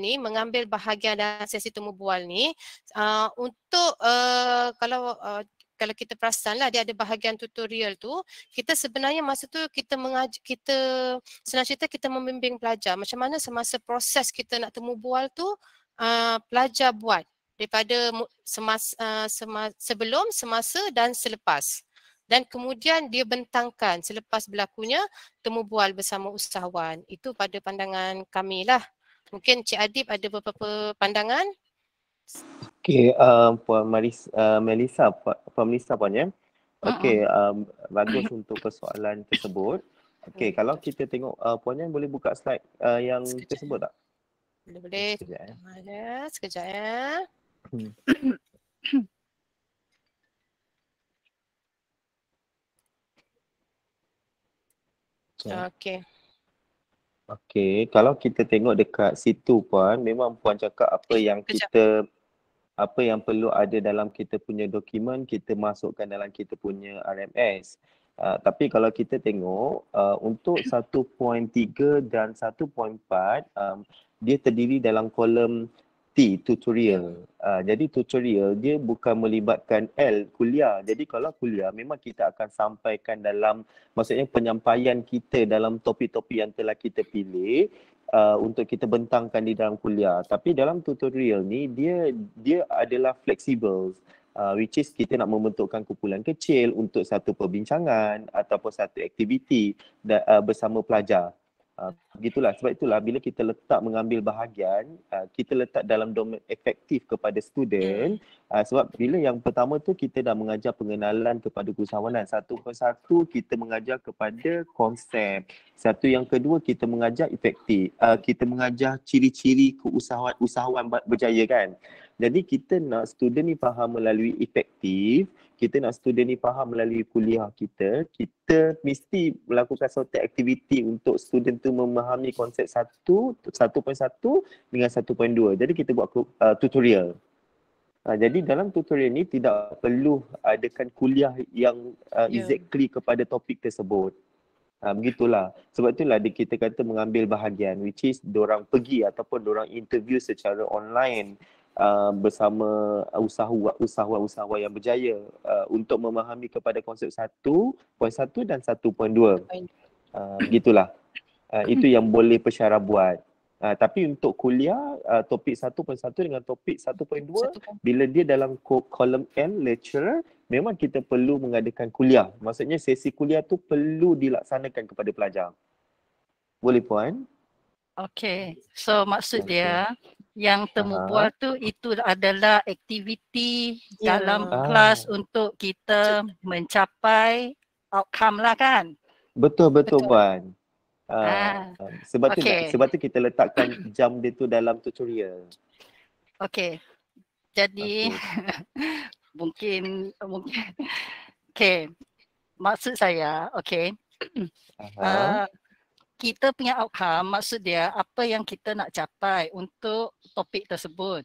ni mengambil bahagian dalam sesi temu bual ni uh, untuk uh, kalau uh, kalau kita perasan lah dia ada bahagian tutorial tu kita sebenarnya masa tu kita mengaj kita senang cerita kita membimbing pelajar macam mana semasa proses kita nak temu bual tu Uh, pelajar buat daripada semasa uh, semas, sebelum, semasa dan selepas. Dan kemudian dia bentangkan selepas berlakunya temu bual bersama usahawan. Itu pada pandangan kami lah. Mungkin Cik Adib ada beberapa pandangan? Okey, uh, Puan Maris, uh, Melissa, Puan, Puan Melissa Puan ya. Okey, um, bagus untuk persoalan tersebut. Okey, mm. kalau kita tengok uh, Puan Yan boleh buka slide uh, yang tersebut tak? Boleh boleh. Sekejap ya. Sekejap ya. Hmm. Okey. Okey, kalau kita tengok dekat situ puan, memang puan cakap apa eh, yang Kejap. kita apa yang perlu ada dalam kita punya dokumen, kita masukkan dalam kita punya RMS. Uh, ah, tapi kalau kita tengok uh, untuk 1.3 dan 1.4 um, dia terdiri dalam kolom T, tutorial. Uh, jadi tutorial dia bukan melibatkan L, kuliah. Jadi kalau kuliah memang kita akan sampaikan dalam maksudnya penyampaian kita dalam topik-topik yang telah kita pilih uh, untuk kita bentangkan di dalam kuliah. Tapi dalam tutorial ni dia dia adalah fleksibel. Uh, which is kita nak membentukkan kumpulan kecil untuk satu perbincangan ataupun satu aktiviti uh, bersama pelajar. Ah, gitulah sebab itulah bila kita letak mengambil bahagian uh, kita letak dalam domain efektif kepada student uh, sebab bila yang pertama tu kita dah mengajar pengenalan kepada keusahawanan satu satu kita mengajar kepada konsep satu yang kedua kita mengajar efektif uh, kita mengajar ciri-ciri keusahawan usahawan berjaya kan jadi kita nak student ni faham melalui efektif kita nak student ni faham melalui kuliah kita, kita mesti melakukan satu aktiviti untuk student tu memahami konsep 1, 1.1 dengan 1.2. Jadi kita buat uh, tutorial. Uh, jadi dalam tutorial ni tidak perlu adakan kuliah yang uh, yeah. exactly kepada topik tersebut. Uh, begitulah. Sebab itulah dia kita kata mengambil bahagian which is diorang pergi ataupun diorang interview secara online uh, bersama usahawan-usahawan yang berjaya uh, untuk memahami kepada konsep 1.1 dan 1.2. Uh, begitulah. Uh, itu yang boleh pesyarah buat. Uh, tapi untuk kuliah, uh, topik 1.1 dengan topik 1.2, 1.2 bila dia dalam kolom N, lecturer, memang kita perlu mengadakan kuliah. Maksudnya sesi kuliah tu perlu dilaksanakan kepada pelajar. Boleh Puan? Okay, so maksud okay. dia yang temu buat tu itu adalah aktiviti yeah. dalam ah. kelas untuk kita mencapai outcome lah kan? Betul betul, betul. Puan. Ah. Ah. Sebab tu okay. sebab tu kita letakkan jam dia tu dalam tutorial. Okay, jadi okay. mungkin mungkin okay maksud saya okay. Uh-huh. Ah, uh, kita punya outcome maksud dia apa yang kita nak capai untuk topik tersebut.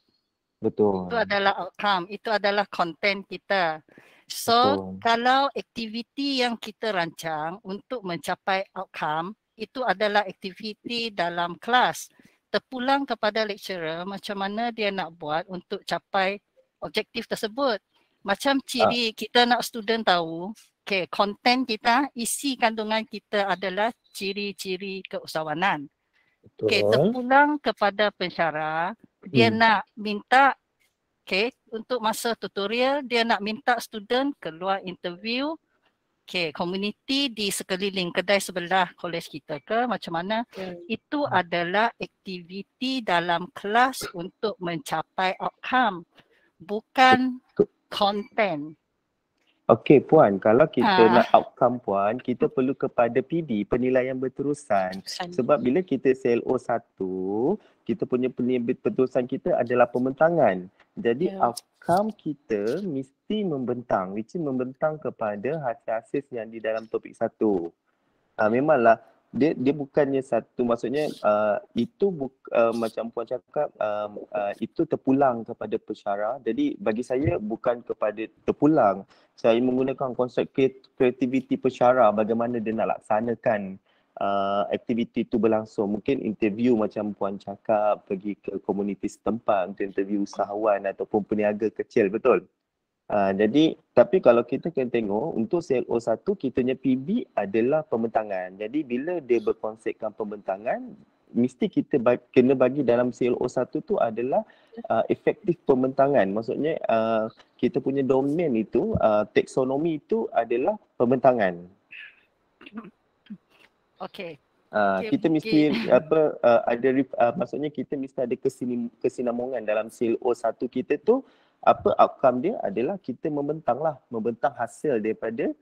Betul. Itu adalah outcome, itu adalah content kita. So Betul. kalau aktiviti yang kita rancang untuk mencapai outcome itu adalah aktiviti dalam kelas. Terpulang kepada lecturer macam mana dia nak buat untuk capai objektif tersebut. Macam ciri ah. kita nak student tahu Okay, konten kita, isi kandungan kita adalah ciri-ciri keusahawanan. Okay, terpulang kepada pensyarah, dia hmm. nak minta, okay, untuk masa tutorial, dia nak minta student keluar interview, okay, community di sekeliling kedai sebelah kolej kita ke, macam mana. Okay. Hmm. Itu hmm. adalah aktiviti dalam kelas untuk mencapai outcome, bukan konten. Okey puan, kalau kita ha. nak outcome puan, kita perlu kepada PD penilaian berterusan. berterusan. Sebab bila kita CLO satu, kita punya penilaian berterusan kita adalah pembentangan. Jadi ya. outcome kita mesti membentang, which is membentang kepada hasil-hasil yang di dalam topik 1. Ha, ah, memanglah dia dia bukannya satu maksudnya uh, itu buk, uh, macam puan cakap um, uh, itu terpulang kepada pesara jadi bagi saya bukan kepada terpulang saya menggunakan konsep kreativiti pesara bagaimana dia nak laksanakan Uh, aktiviti itu berlangsung. Mungkin interview macam Puan cakap pergi ke komuniti setempat untuk interview usahawan ataupun peniaga kecil, betul? Ah, jadi tapi kalau kita kena tengok untuk CLO 1 kitanya PB adalah pembentangan. Jadi bila dia berkonsepkan pembentangan mesti kita ba- kena bagi dalam CLO 1 tu adalah uh, efektif pembentangan. Maksudnya uh, kita punya domain itu uh, taksonomi itu adalah pembentangan. Okay. Uh, okay, kita mesti okay. apa uh, ada uh, maksudnya kita mesti ada kesinim, kesinambungan dalam CLO 1 kita tu apa outcome dia adalah kita membentang lah membentang hasil daripada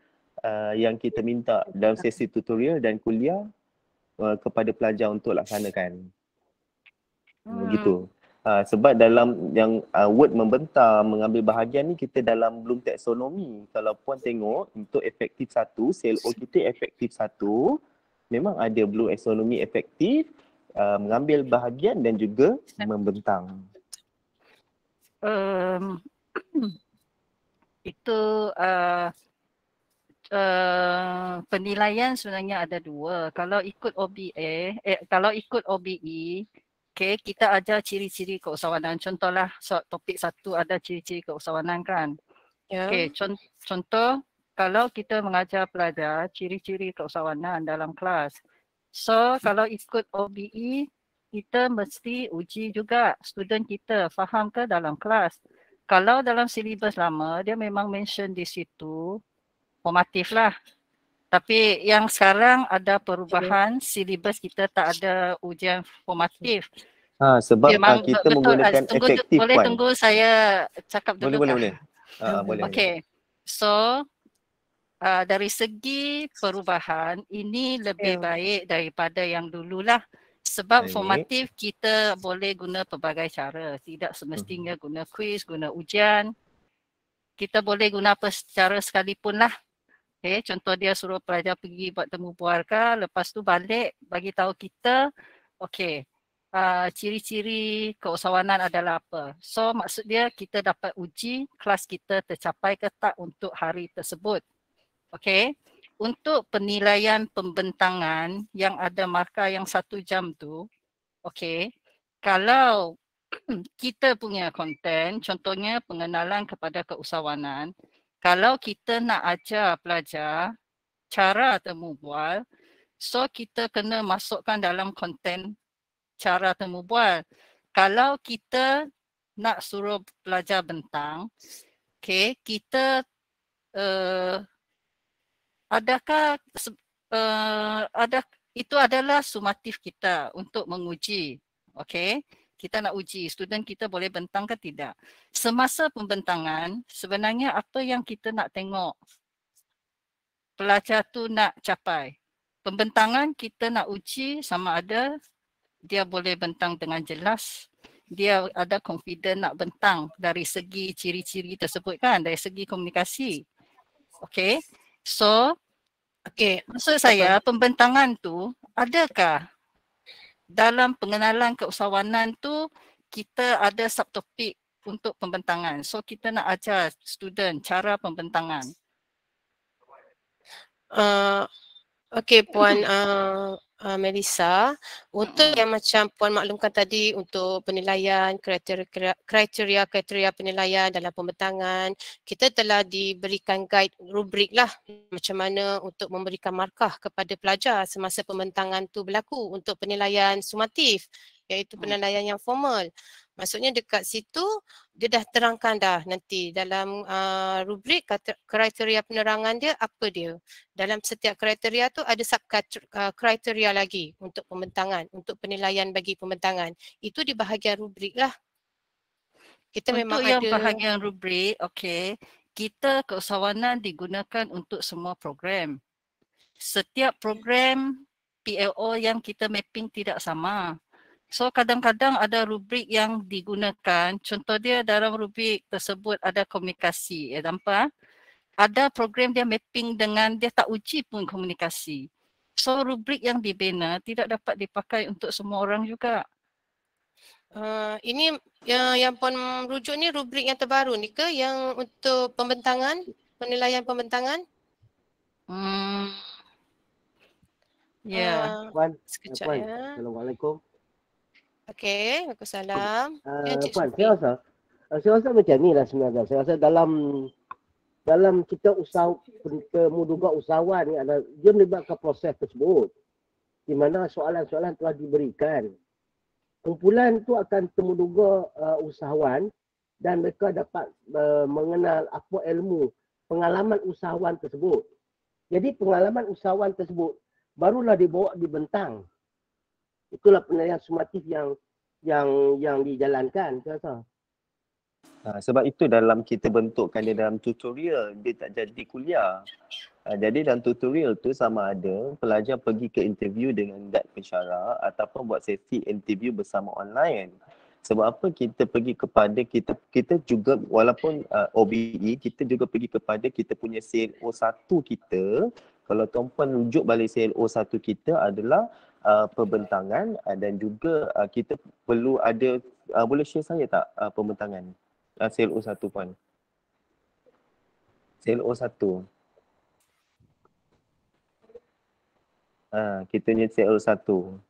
uh, yang kita minta dalam sesi tutorial dan kuliah uh, kepada pelajar untuk laksanakan hmm. gitu uh, sebab dalam yang uh, word membentang mengambil bahagian ni kita dalam belum taksonomi kalau puan tengok untuk efektif satu CLO kita efektif satu memang ada blue taksonomi efektif uh, mengambil bahagian dan juga membentang um, itu uh, uh, penilaian sebenarnya ada dua. Kalau ikut OBE, eh, kalau ikut OBE, okay, kita ajar ciri-ciri keusahawanan. Contohlah so, topik satu ada ciri-ciri keusahawanan kan. Yeah. Okay, contoh kalau kita mengajar pelajar ciri-ciri keusahawanan dalam kelas. So kalau ikut OBE, kita mesti uji juga student kita faham ke dalam kelas. Kalau dalam silibus lama, dia memang mention di situ formatif lah. Tapi yang sekarang ada perubahan, okay. silibus kita tak ada ujian formatif. Ha, sebab ha, memang, kita betul, menggunakan betul, tunggu, Boleh one. tunggu saya cakap dulu. Boleh, kan? boleh. Uh, boleh. Ha, hmm. Okay. So, uh, dari segi perubahan, ini lebih yeah. baik daripada yang dululah. lah sebab Ini. formatif kita boleh guna pelbagai cara tidak semestinya mhm. guna kuis guna ujian kita boleh guna apa cara sekalipun lah okay, eh, contoh dia suruh pelajar pergi buat temu buar ke lepas tu balik bagi tahu kita okey uh, ciri-ciri keusahawanan adalah apa so maksud dia kita dapat uji kelas kita tercapai ke tak untuk hari tersebut okay? untuk penilaian pembentangan yang ada markah yang satu jam tu, okay, kalau kita punya konten, contohnya pengenalan kepada keusahawanan, kalau kita nak ajar pelajar cara temu bual, so kita kena masukkan dalam konten cara temu bual. Kalau kita nak suruh pelajar bentang, okay, kita uh, adakah uh, eh, ada itu adalah sumatif kita untuk menguji okey kita nak uji student kita boleh bentang ke tidak semasa pembentangan sebenarnya apa yang kita nak tengok pelajar tu nak capai pembentangan kita nak uji sama ada dia boleh bentang dengan jelas dia ada confident nak bentang dari segi ciri-ciri tersebut kan dari segi komunikasi okey So, okay, maksud saya pembentangan tu adakah dalam pengenalan keusahawanan tu kita ada subtopik untuk pembentangan. So kita nak ajar student cara pembentangan. Uh, okay, Puan. Uh, uh, Melissa untuk yang macam puan maklumkan tadi untuk penilaian kriteria-kriteria kriteria penilaian dalam pembentangan kita telah diberikan guide rubrik lah macam mana untuk memberikan markah kepada pelajar semasa pembentangan tu berlaku untuk penilaian sumatif iaitu mm. penilaian yang formal Maksudnya dekat situ dia dah terangkan dah nanti dalam uh, rubrik kriteria penerangan dia apa dia. Dalam setiap kriteria tu ada sub ah, kriteria lagi untuk pembentangan, untuk penilaian bagi pembentangan. Itu di bahagian rubrik lah. Kita untuk memang yang ada bahagian rubrik, okay Kita keusahawanan digunakan untuk semua program. Setiap program PLO yang kita mapping tidak sama. So kadang-kadang ada rubrik yang digunakan. Contoh dia dalam rubrik tersebut ada komunikasi. Ya, nampak? Ah? Ada program dia mapping dengan dia tak uji pun komunikasi. So rubrik yang dibina tidak dapat dipakai untuk semua orang juga. Uh, ini yang, yang pun rujuk ni rubrik yang terbaru ni ke? Yang untuk pembentangan, penilaian pembentangan? Hmm. Uh, ya. Yeah. Uh, Assalamualaikum. Okey, Waalaikumsalam. Uh, ah, Puan, saya rasa, ah, saya rasa macam ni lah sebenarnya. Saya rasa dalam dalam kita usah kemuduga usahawan ni ada dia melibatkan proses tersebut di mana soalan-soalan telah diberikan kumpulan tu akan temuduga uh, ah, usahawan dan mereka dapat uh, mengenal apa ilmu pengalaman usahawan tersebut jadi pengalaman usahawan tersebut barulah dibawa di bentang itulah penilaian sumatif yang yang yang dijalankan saya rasa. Ha, sebab itu dalam kita bentukkan dia dalam tutorial dia tak jadi kuliah. Ha, jadi dalam tutorial tu sama ada pelajar pergi ke interview dengan guide pensyarah ataupun buat sesi interview bersama online. Sebab apa kita pergi kepada kita kita juga walaupun uh, ha, OBE kita juga pergi kepada kita punya CLO satu kita kalau tuan-puan rujuk balik CLO satu kita adalah uh, pembentangan uh, dan juga uh, kita perlu ada uh, boleh share saya tak uh, pembentangan uh, CLO 1 puan CLO 1 uh, kita punya CLO 1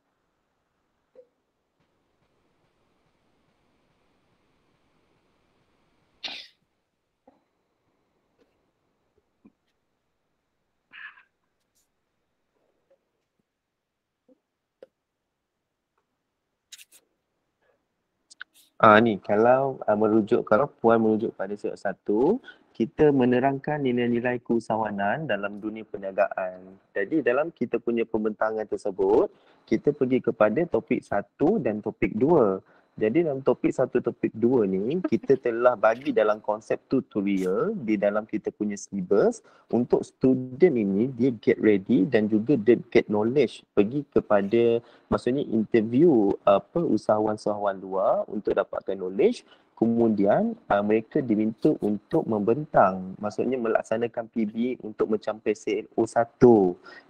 Ah ni kalau uh, merujuk kalau puan merujuk pada surat satu kita menerangkan nilai-nilai keusahawanan dalam dunia perniagaan. Jadi dalam kita punya pembentangan tersebut, kita pergi kepada topik satu dan topik dua. Jadi dalam topik satu topik dua ni kita telah bagi dalam konsep tutorial di dalam kita punya syllabus untuk student ini dia get ready dan juga dia get knowledge pergi kepada maksudnya interview apa usahawan-usahawan luar untuk dapatkan knowledge kemudian uh, mereka diminta untuk membentang maksudnya melaksanakan PB untuk mencapai CLO 1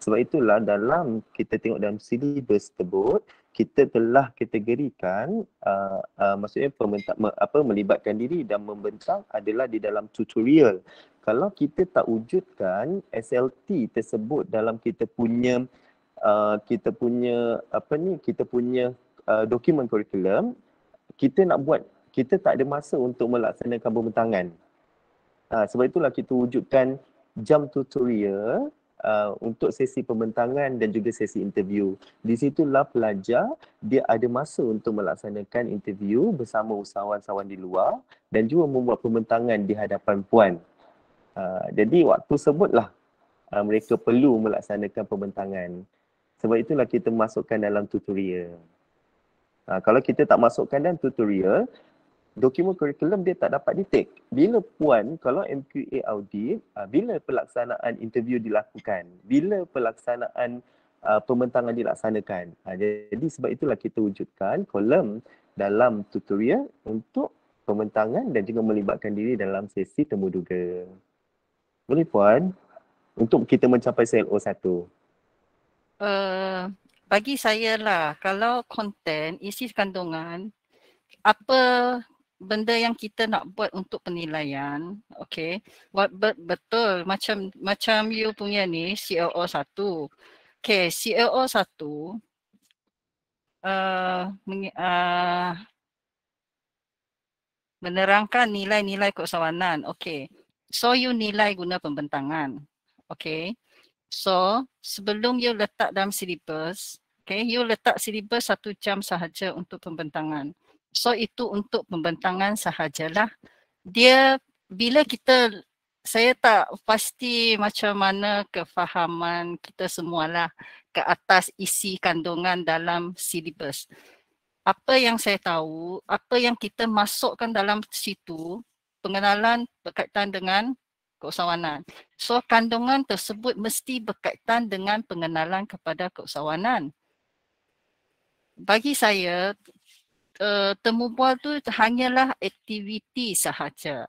sebab itulah dalam kita tengok dalam syllabus tersebut kita telah kategorikan uh, uh, maksudnya pemerintah me, apa melibatkan diri dan membentang adalah di dalam tutorial kalau kita tak wujudkan SLT tersebut dalam kita punya uh, kita punya apa ni kita punya uh, dokumen kurikulum. kita nak buat kita tak ada masa untuk melaksanakan pembentangan uh, sebab itulah kita wujudkan jam tutorial uh, untuk sesi pembentangan dan juga sesi interview. Di situ lah pelajar dia ada masa untuk melaksanakan interview bersama usahawan-usahawan di luar dan juga membuat pembentangan di hadapan puan. Uh, jadi waktu sebutlah uh, mereka perlu melaksanakan pembentangan. Sebab itulah kita masukkan dalam tutorial. Uh, kalau kita tak masukkan dalam tutorial, dokumen kurikulum dia tak dapat detail. Bila puan kalau MQA audit, uh, ah, bila pelaksanaan interview dilakukan, bila pelaksanaan uh, ah, pembentangan dilaksanakan. Uh, jadi sebab itulah kita wujudkan kolom dalam tutorial untuk pembentangan dan juga melibatkan diri dalam sesi temuduga. Boleh puan untuk kita mencapai CLO satu. uh, bagi saya lah kalau konten isi kandungan apa benda yang kita nak buat untuk penilaian, okay, buat bet- betul macam macam you punya ni CLO satu, okay, CLO satu uh, meng- uh, menerangkan nilai-nilai keusahawanan, okay. So you nilai guna pembentangan, okay. So sebelum you letak dalam syllabus, okay, you letak syllabus satu jam sahaja untuk pembentangan. So itu untuk pembentangan sahajalah. Dia bila kita saya tak pasti macam mana kefahaman kita semualah ke atas isi kandungan dalam syllabus. Apa yang saya tahu, apa yang kita masukkan dalam situ, pengenalan berkaitan dengan keusahawanan. So kandungan tersebut mesti berkaitan dengan pengenalan kepada keusahawanan. Bagi saya, uh, eh, temu bual tu hanyalah aktiviti sahaja.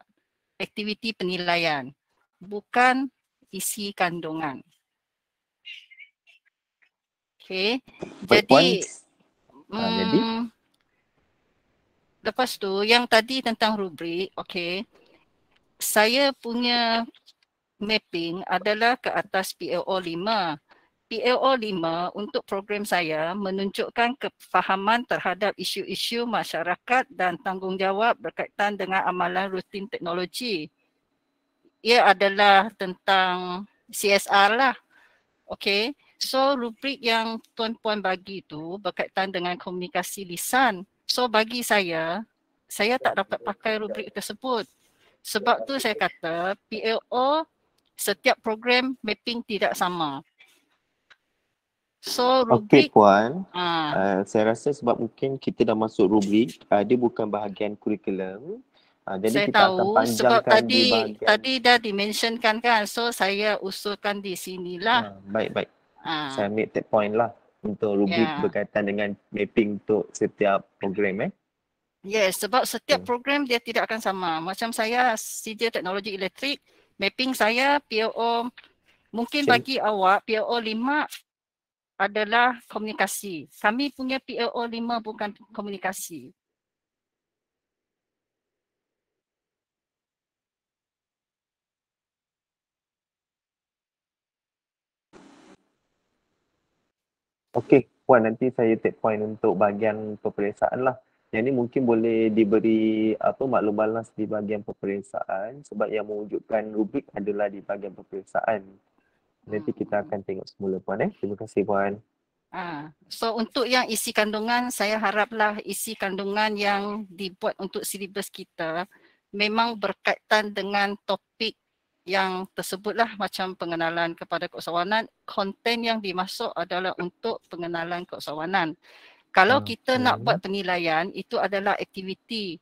Aktiviti penilaian. Bukan isi kandungan. Okay. Jadi, um, jadi, lepas tu yang tadi tentang rubrik, okay. Saya punya mapping adalah ke atas PLO 5. PLO 5 untuk program saya menunjukkan kefahaman terhadap isu-isu masyarakat dan tanggungjawab berkaitan dengan amalan rutin teknologi. Ia adalah tentang CSR lah. Okay. So rubrik yang tuan-puan bagi itu berkaitan dengan komunikasi lisan. So bagi saya, saya tak dapat pakai rubrik tersebut. Sebab tu saya kata PLO setiap program mapping tidak sama. So rubrik okay, Puan. Ha. Uh, saya rasa sebab mungkin kita dah masuk rubrik uh, dia bukan bahagian kurikulum. Uh, jadi saya kita tahu akan sebab tadi di tadi dah dimentionkan kan. So saya usulkan di sinilah. Ha, baik baik. Ha. Saya make that point lah untuk rubrik yeah. berkaitan dengan mapping untuk setiap program eh. Yes, sebab setiap okay. Hmm. program dia tidak akan sama. Macam saya CJ teknologi elektrik, mapping saya PO mungkin Sim. bagi awak PO 5 adalah komunikasi. Kami punya PLO 5 bukan komunikasi. Okey, Puan nanti saya take point untuk bahagian peperiksaan lah. Yang ni mungkin boleh diberi apa maklum balas di bahagian peperiksaan sebab yang mewujudkan rubrik adalah di bahagian peperiksaan. Nanti hmm. kita akan tengok semula Puan. Eh. Terima kasih Puan. Ah, so untuk yang isi kandungan, saya haraplah isi kandungan yang dibuat untuk silibus kita memang berkaitan dengan topik yang tersebutlah macam pengenalan kepada keusahawanan. Konten yang dimasuk adalah untuk pengenalan keusahawanan. Kalau hmm. kita nak buat penilaian, itu adalah aktiviti.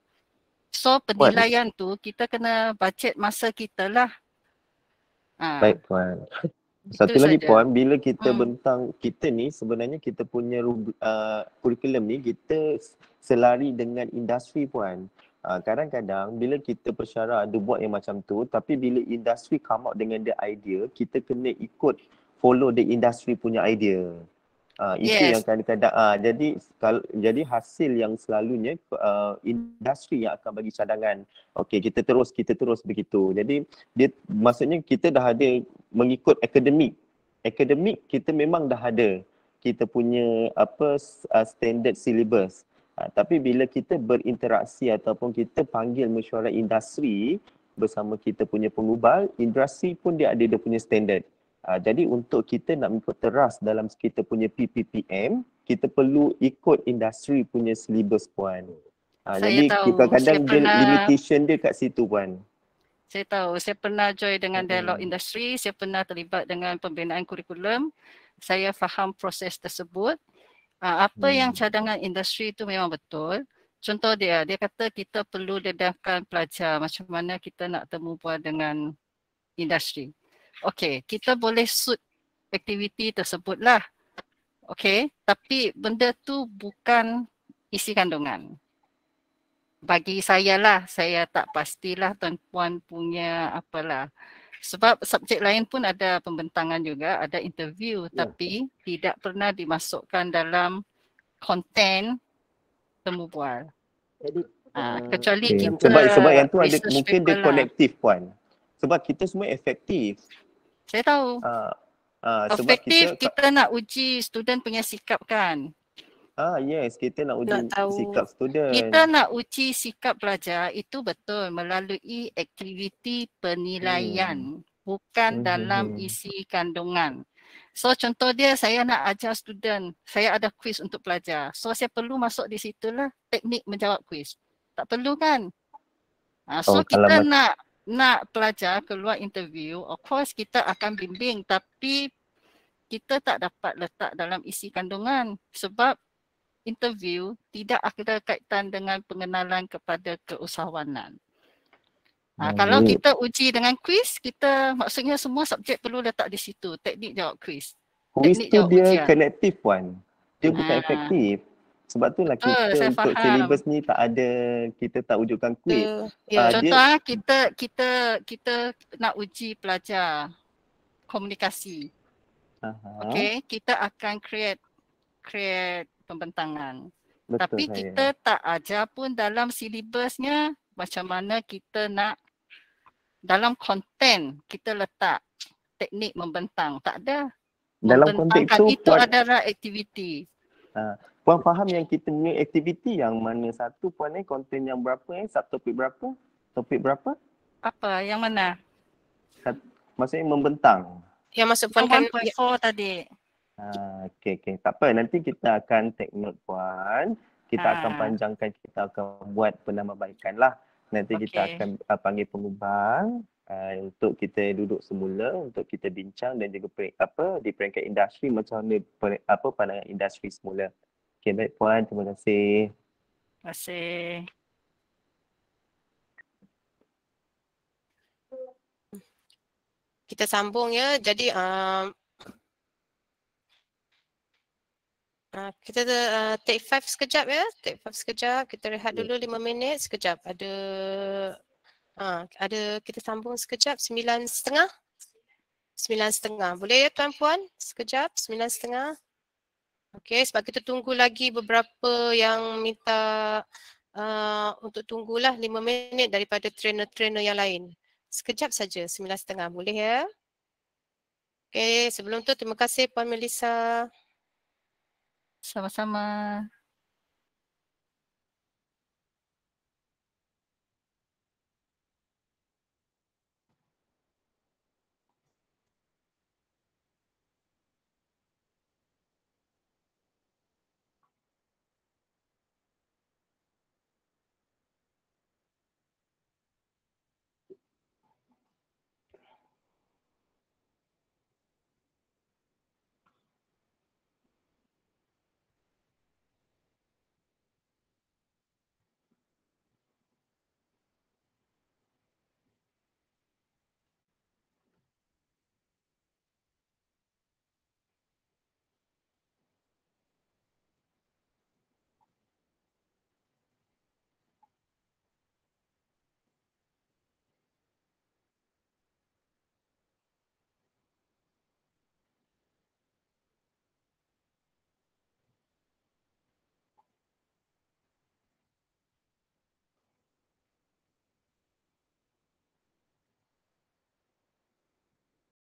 So penilaian Puan. tu kita kena budget masa kita lah. Ah. Baik Puan. Satu Itu lagi puan, bila kita hmm. bentang kita ni sebenarnya kita punya uh, kurikulum ni kita selari dengan industri puan. Uh, kadang-kadang bila kita persyara ada buat yang macam tu tapi bila industri come out dengan the idea kita kena ikut follow the industry punya idea uh, ah, itu yes. yang kami tanda uh, jadi kalau jadi hasil yang selalunya uh, industri yang akan bagi cadangan okey kita terus kita terus begitu jadi dia maksudnya kita dah ada mengikut akademik akademik kita memang dah ada kita punya apa uh, standard syllabus uh, tapi bila kita berinteraksi ataupun kita panggil mesyuarat industri bersama kita punya pengubal industri pun dia ada dia punya standard Uh, jadi untuk kita nak mengikut teras dalam kita punya PPPM, kita perlu ikut industri punya syllabus puan. Uh, saya jadi kita kadang saya pernah, limitation dia kat situ puan. Saya tahu, saya pernah join dengan okay. dialog industri, saya pernah terlibat dengan pembinaan kurikulum. Saya faham proses tersebut. Uh, apa hmm. yang cadangan industri itu memang betul. Contoh dia, dia kata kita perlu dedahkan pelajar macam mana kita nak temu puan dengan industri. Okey, kita boleh suit aktiviti tersebutlah. Okey, tapi benda tu bukan isi kandungan. Bagi saya lah, saya tak pastilah tuan-puan punya apalah. Sebab subjek lain pun ada pembentangan juga, ada interview ya. tapi tidak pernah dimasukkan dalam konten temu bual. Jadi ha, kecuali okay. kita sebab sebab yang tu ada mungkin dia lah. konektif puan. Sebab kita semua efektif. Saya tahu. Uh, ah, uh, ah, Efektif kita, kita nak uji student punya sikap kan. Ah yes, kita nak uji kita sikap tahu. student. Kita nak uji sikap pelajar itu betul melalui aktiviti penilaian hmm. bukan hmm. hmm dalam hmm. isi kandungan. So contoh dia saya nak ajar student, saya ada quiz untuk pelajar. So saya perlu masuk di situlah teknik menjawab quiz. Tak perlu kan? Ah, so oh, kita nak nak pelajar keluar interview, of course kita akan bimbing tapi kita tak dapat letak dalam isi kandungan sebab interview tidak ada kaitan dengan pengenalan kepada keusahawanan. Oh. kalau kita uji dengan quiz, kita maksudnya semua subjek perlu letak di situ, teknik jawab quiz. Quiz tu dia ujian. connective one. Dia bukan ha. efektif. Sebab tu lah ah, kita uh, untuk syllabus ni tak ada kita tak wujudkan quiz. Uh, ya uh, contoh dia, ah, kita kita kita nak uji pelajar komunikasi. Uh-huh. Okay kita akan create create pembentangan. Betul Tapi saya. kita tak ajar pun dalam silibusnya macam mana kita nak dalam konten kita letak teknik membentang. Tak ada. Dalam konten itu, itu adalah aktiviti. Puan faham yang kita punya aktiviti yang mana satu puan eh konten yang berapa eh subtopik berapa? Topik berapa? Apa yang mana? Sat, maksudnya membentang. Yang masuk oh, puan kan tadi. Ha, okay, okay. Tak apa. Nanti kita akan take note puan. Kita ha. akan panjangkan. Kita akan buat penambahbaikan lah. Nanti okay. kita akan uh, panggil pengubang. Uh, untuk kita duduk semula untuk kita bincang dan juga apa di peringkat industri macam mana apa pandangan industri semula Okay, baik Puan. Terima kasih. Terima kasih. Kita sambung ya. Jadi uh, uh, kita uh, take five sekejap ya. Take five sekejap. Kita rehat ya. dulu lima minit sekejap. Ada uh, ada kita sambung sekejap sembilan setengah. Sembilan setengah. Boleh ya tuan-puan? Sekejap. Sembilan setengah. Okey, sebab kita tunggu lagi beberapa yang minta uh, untuk tunggulah lima minit daripada trainer-trainer yang lain. Sekejap saja, sembilan setengah boleh ya. Okey, sebelum tu terima kasih Puan Melissa. Sama-sama.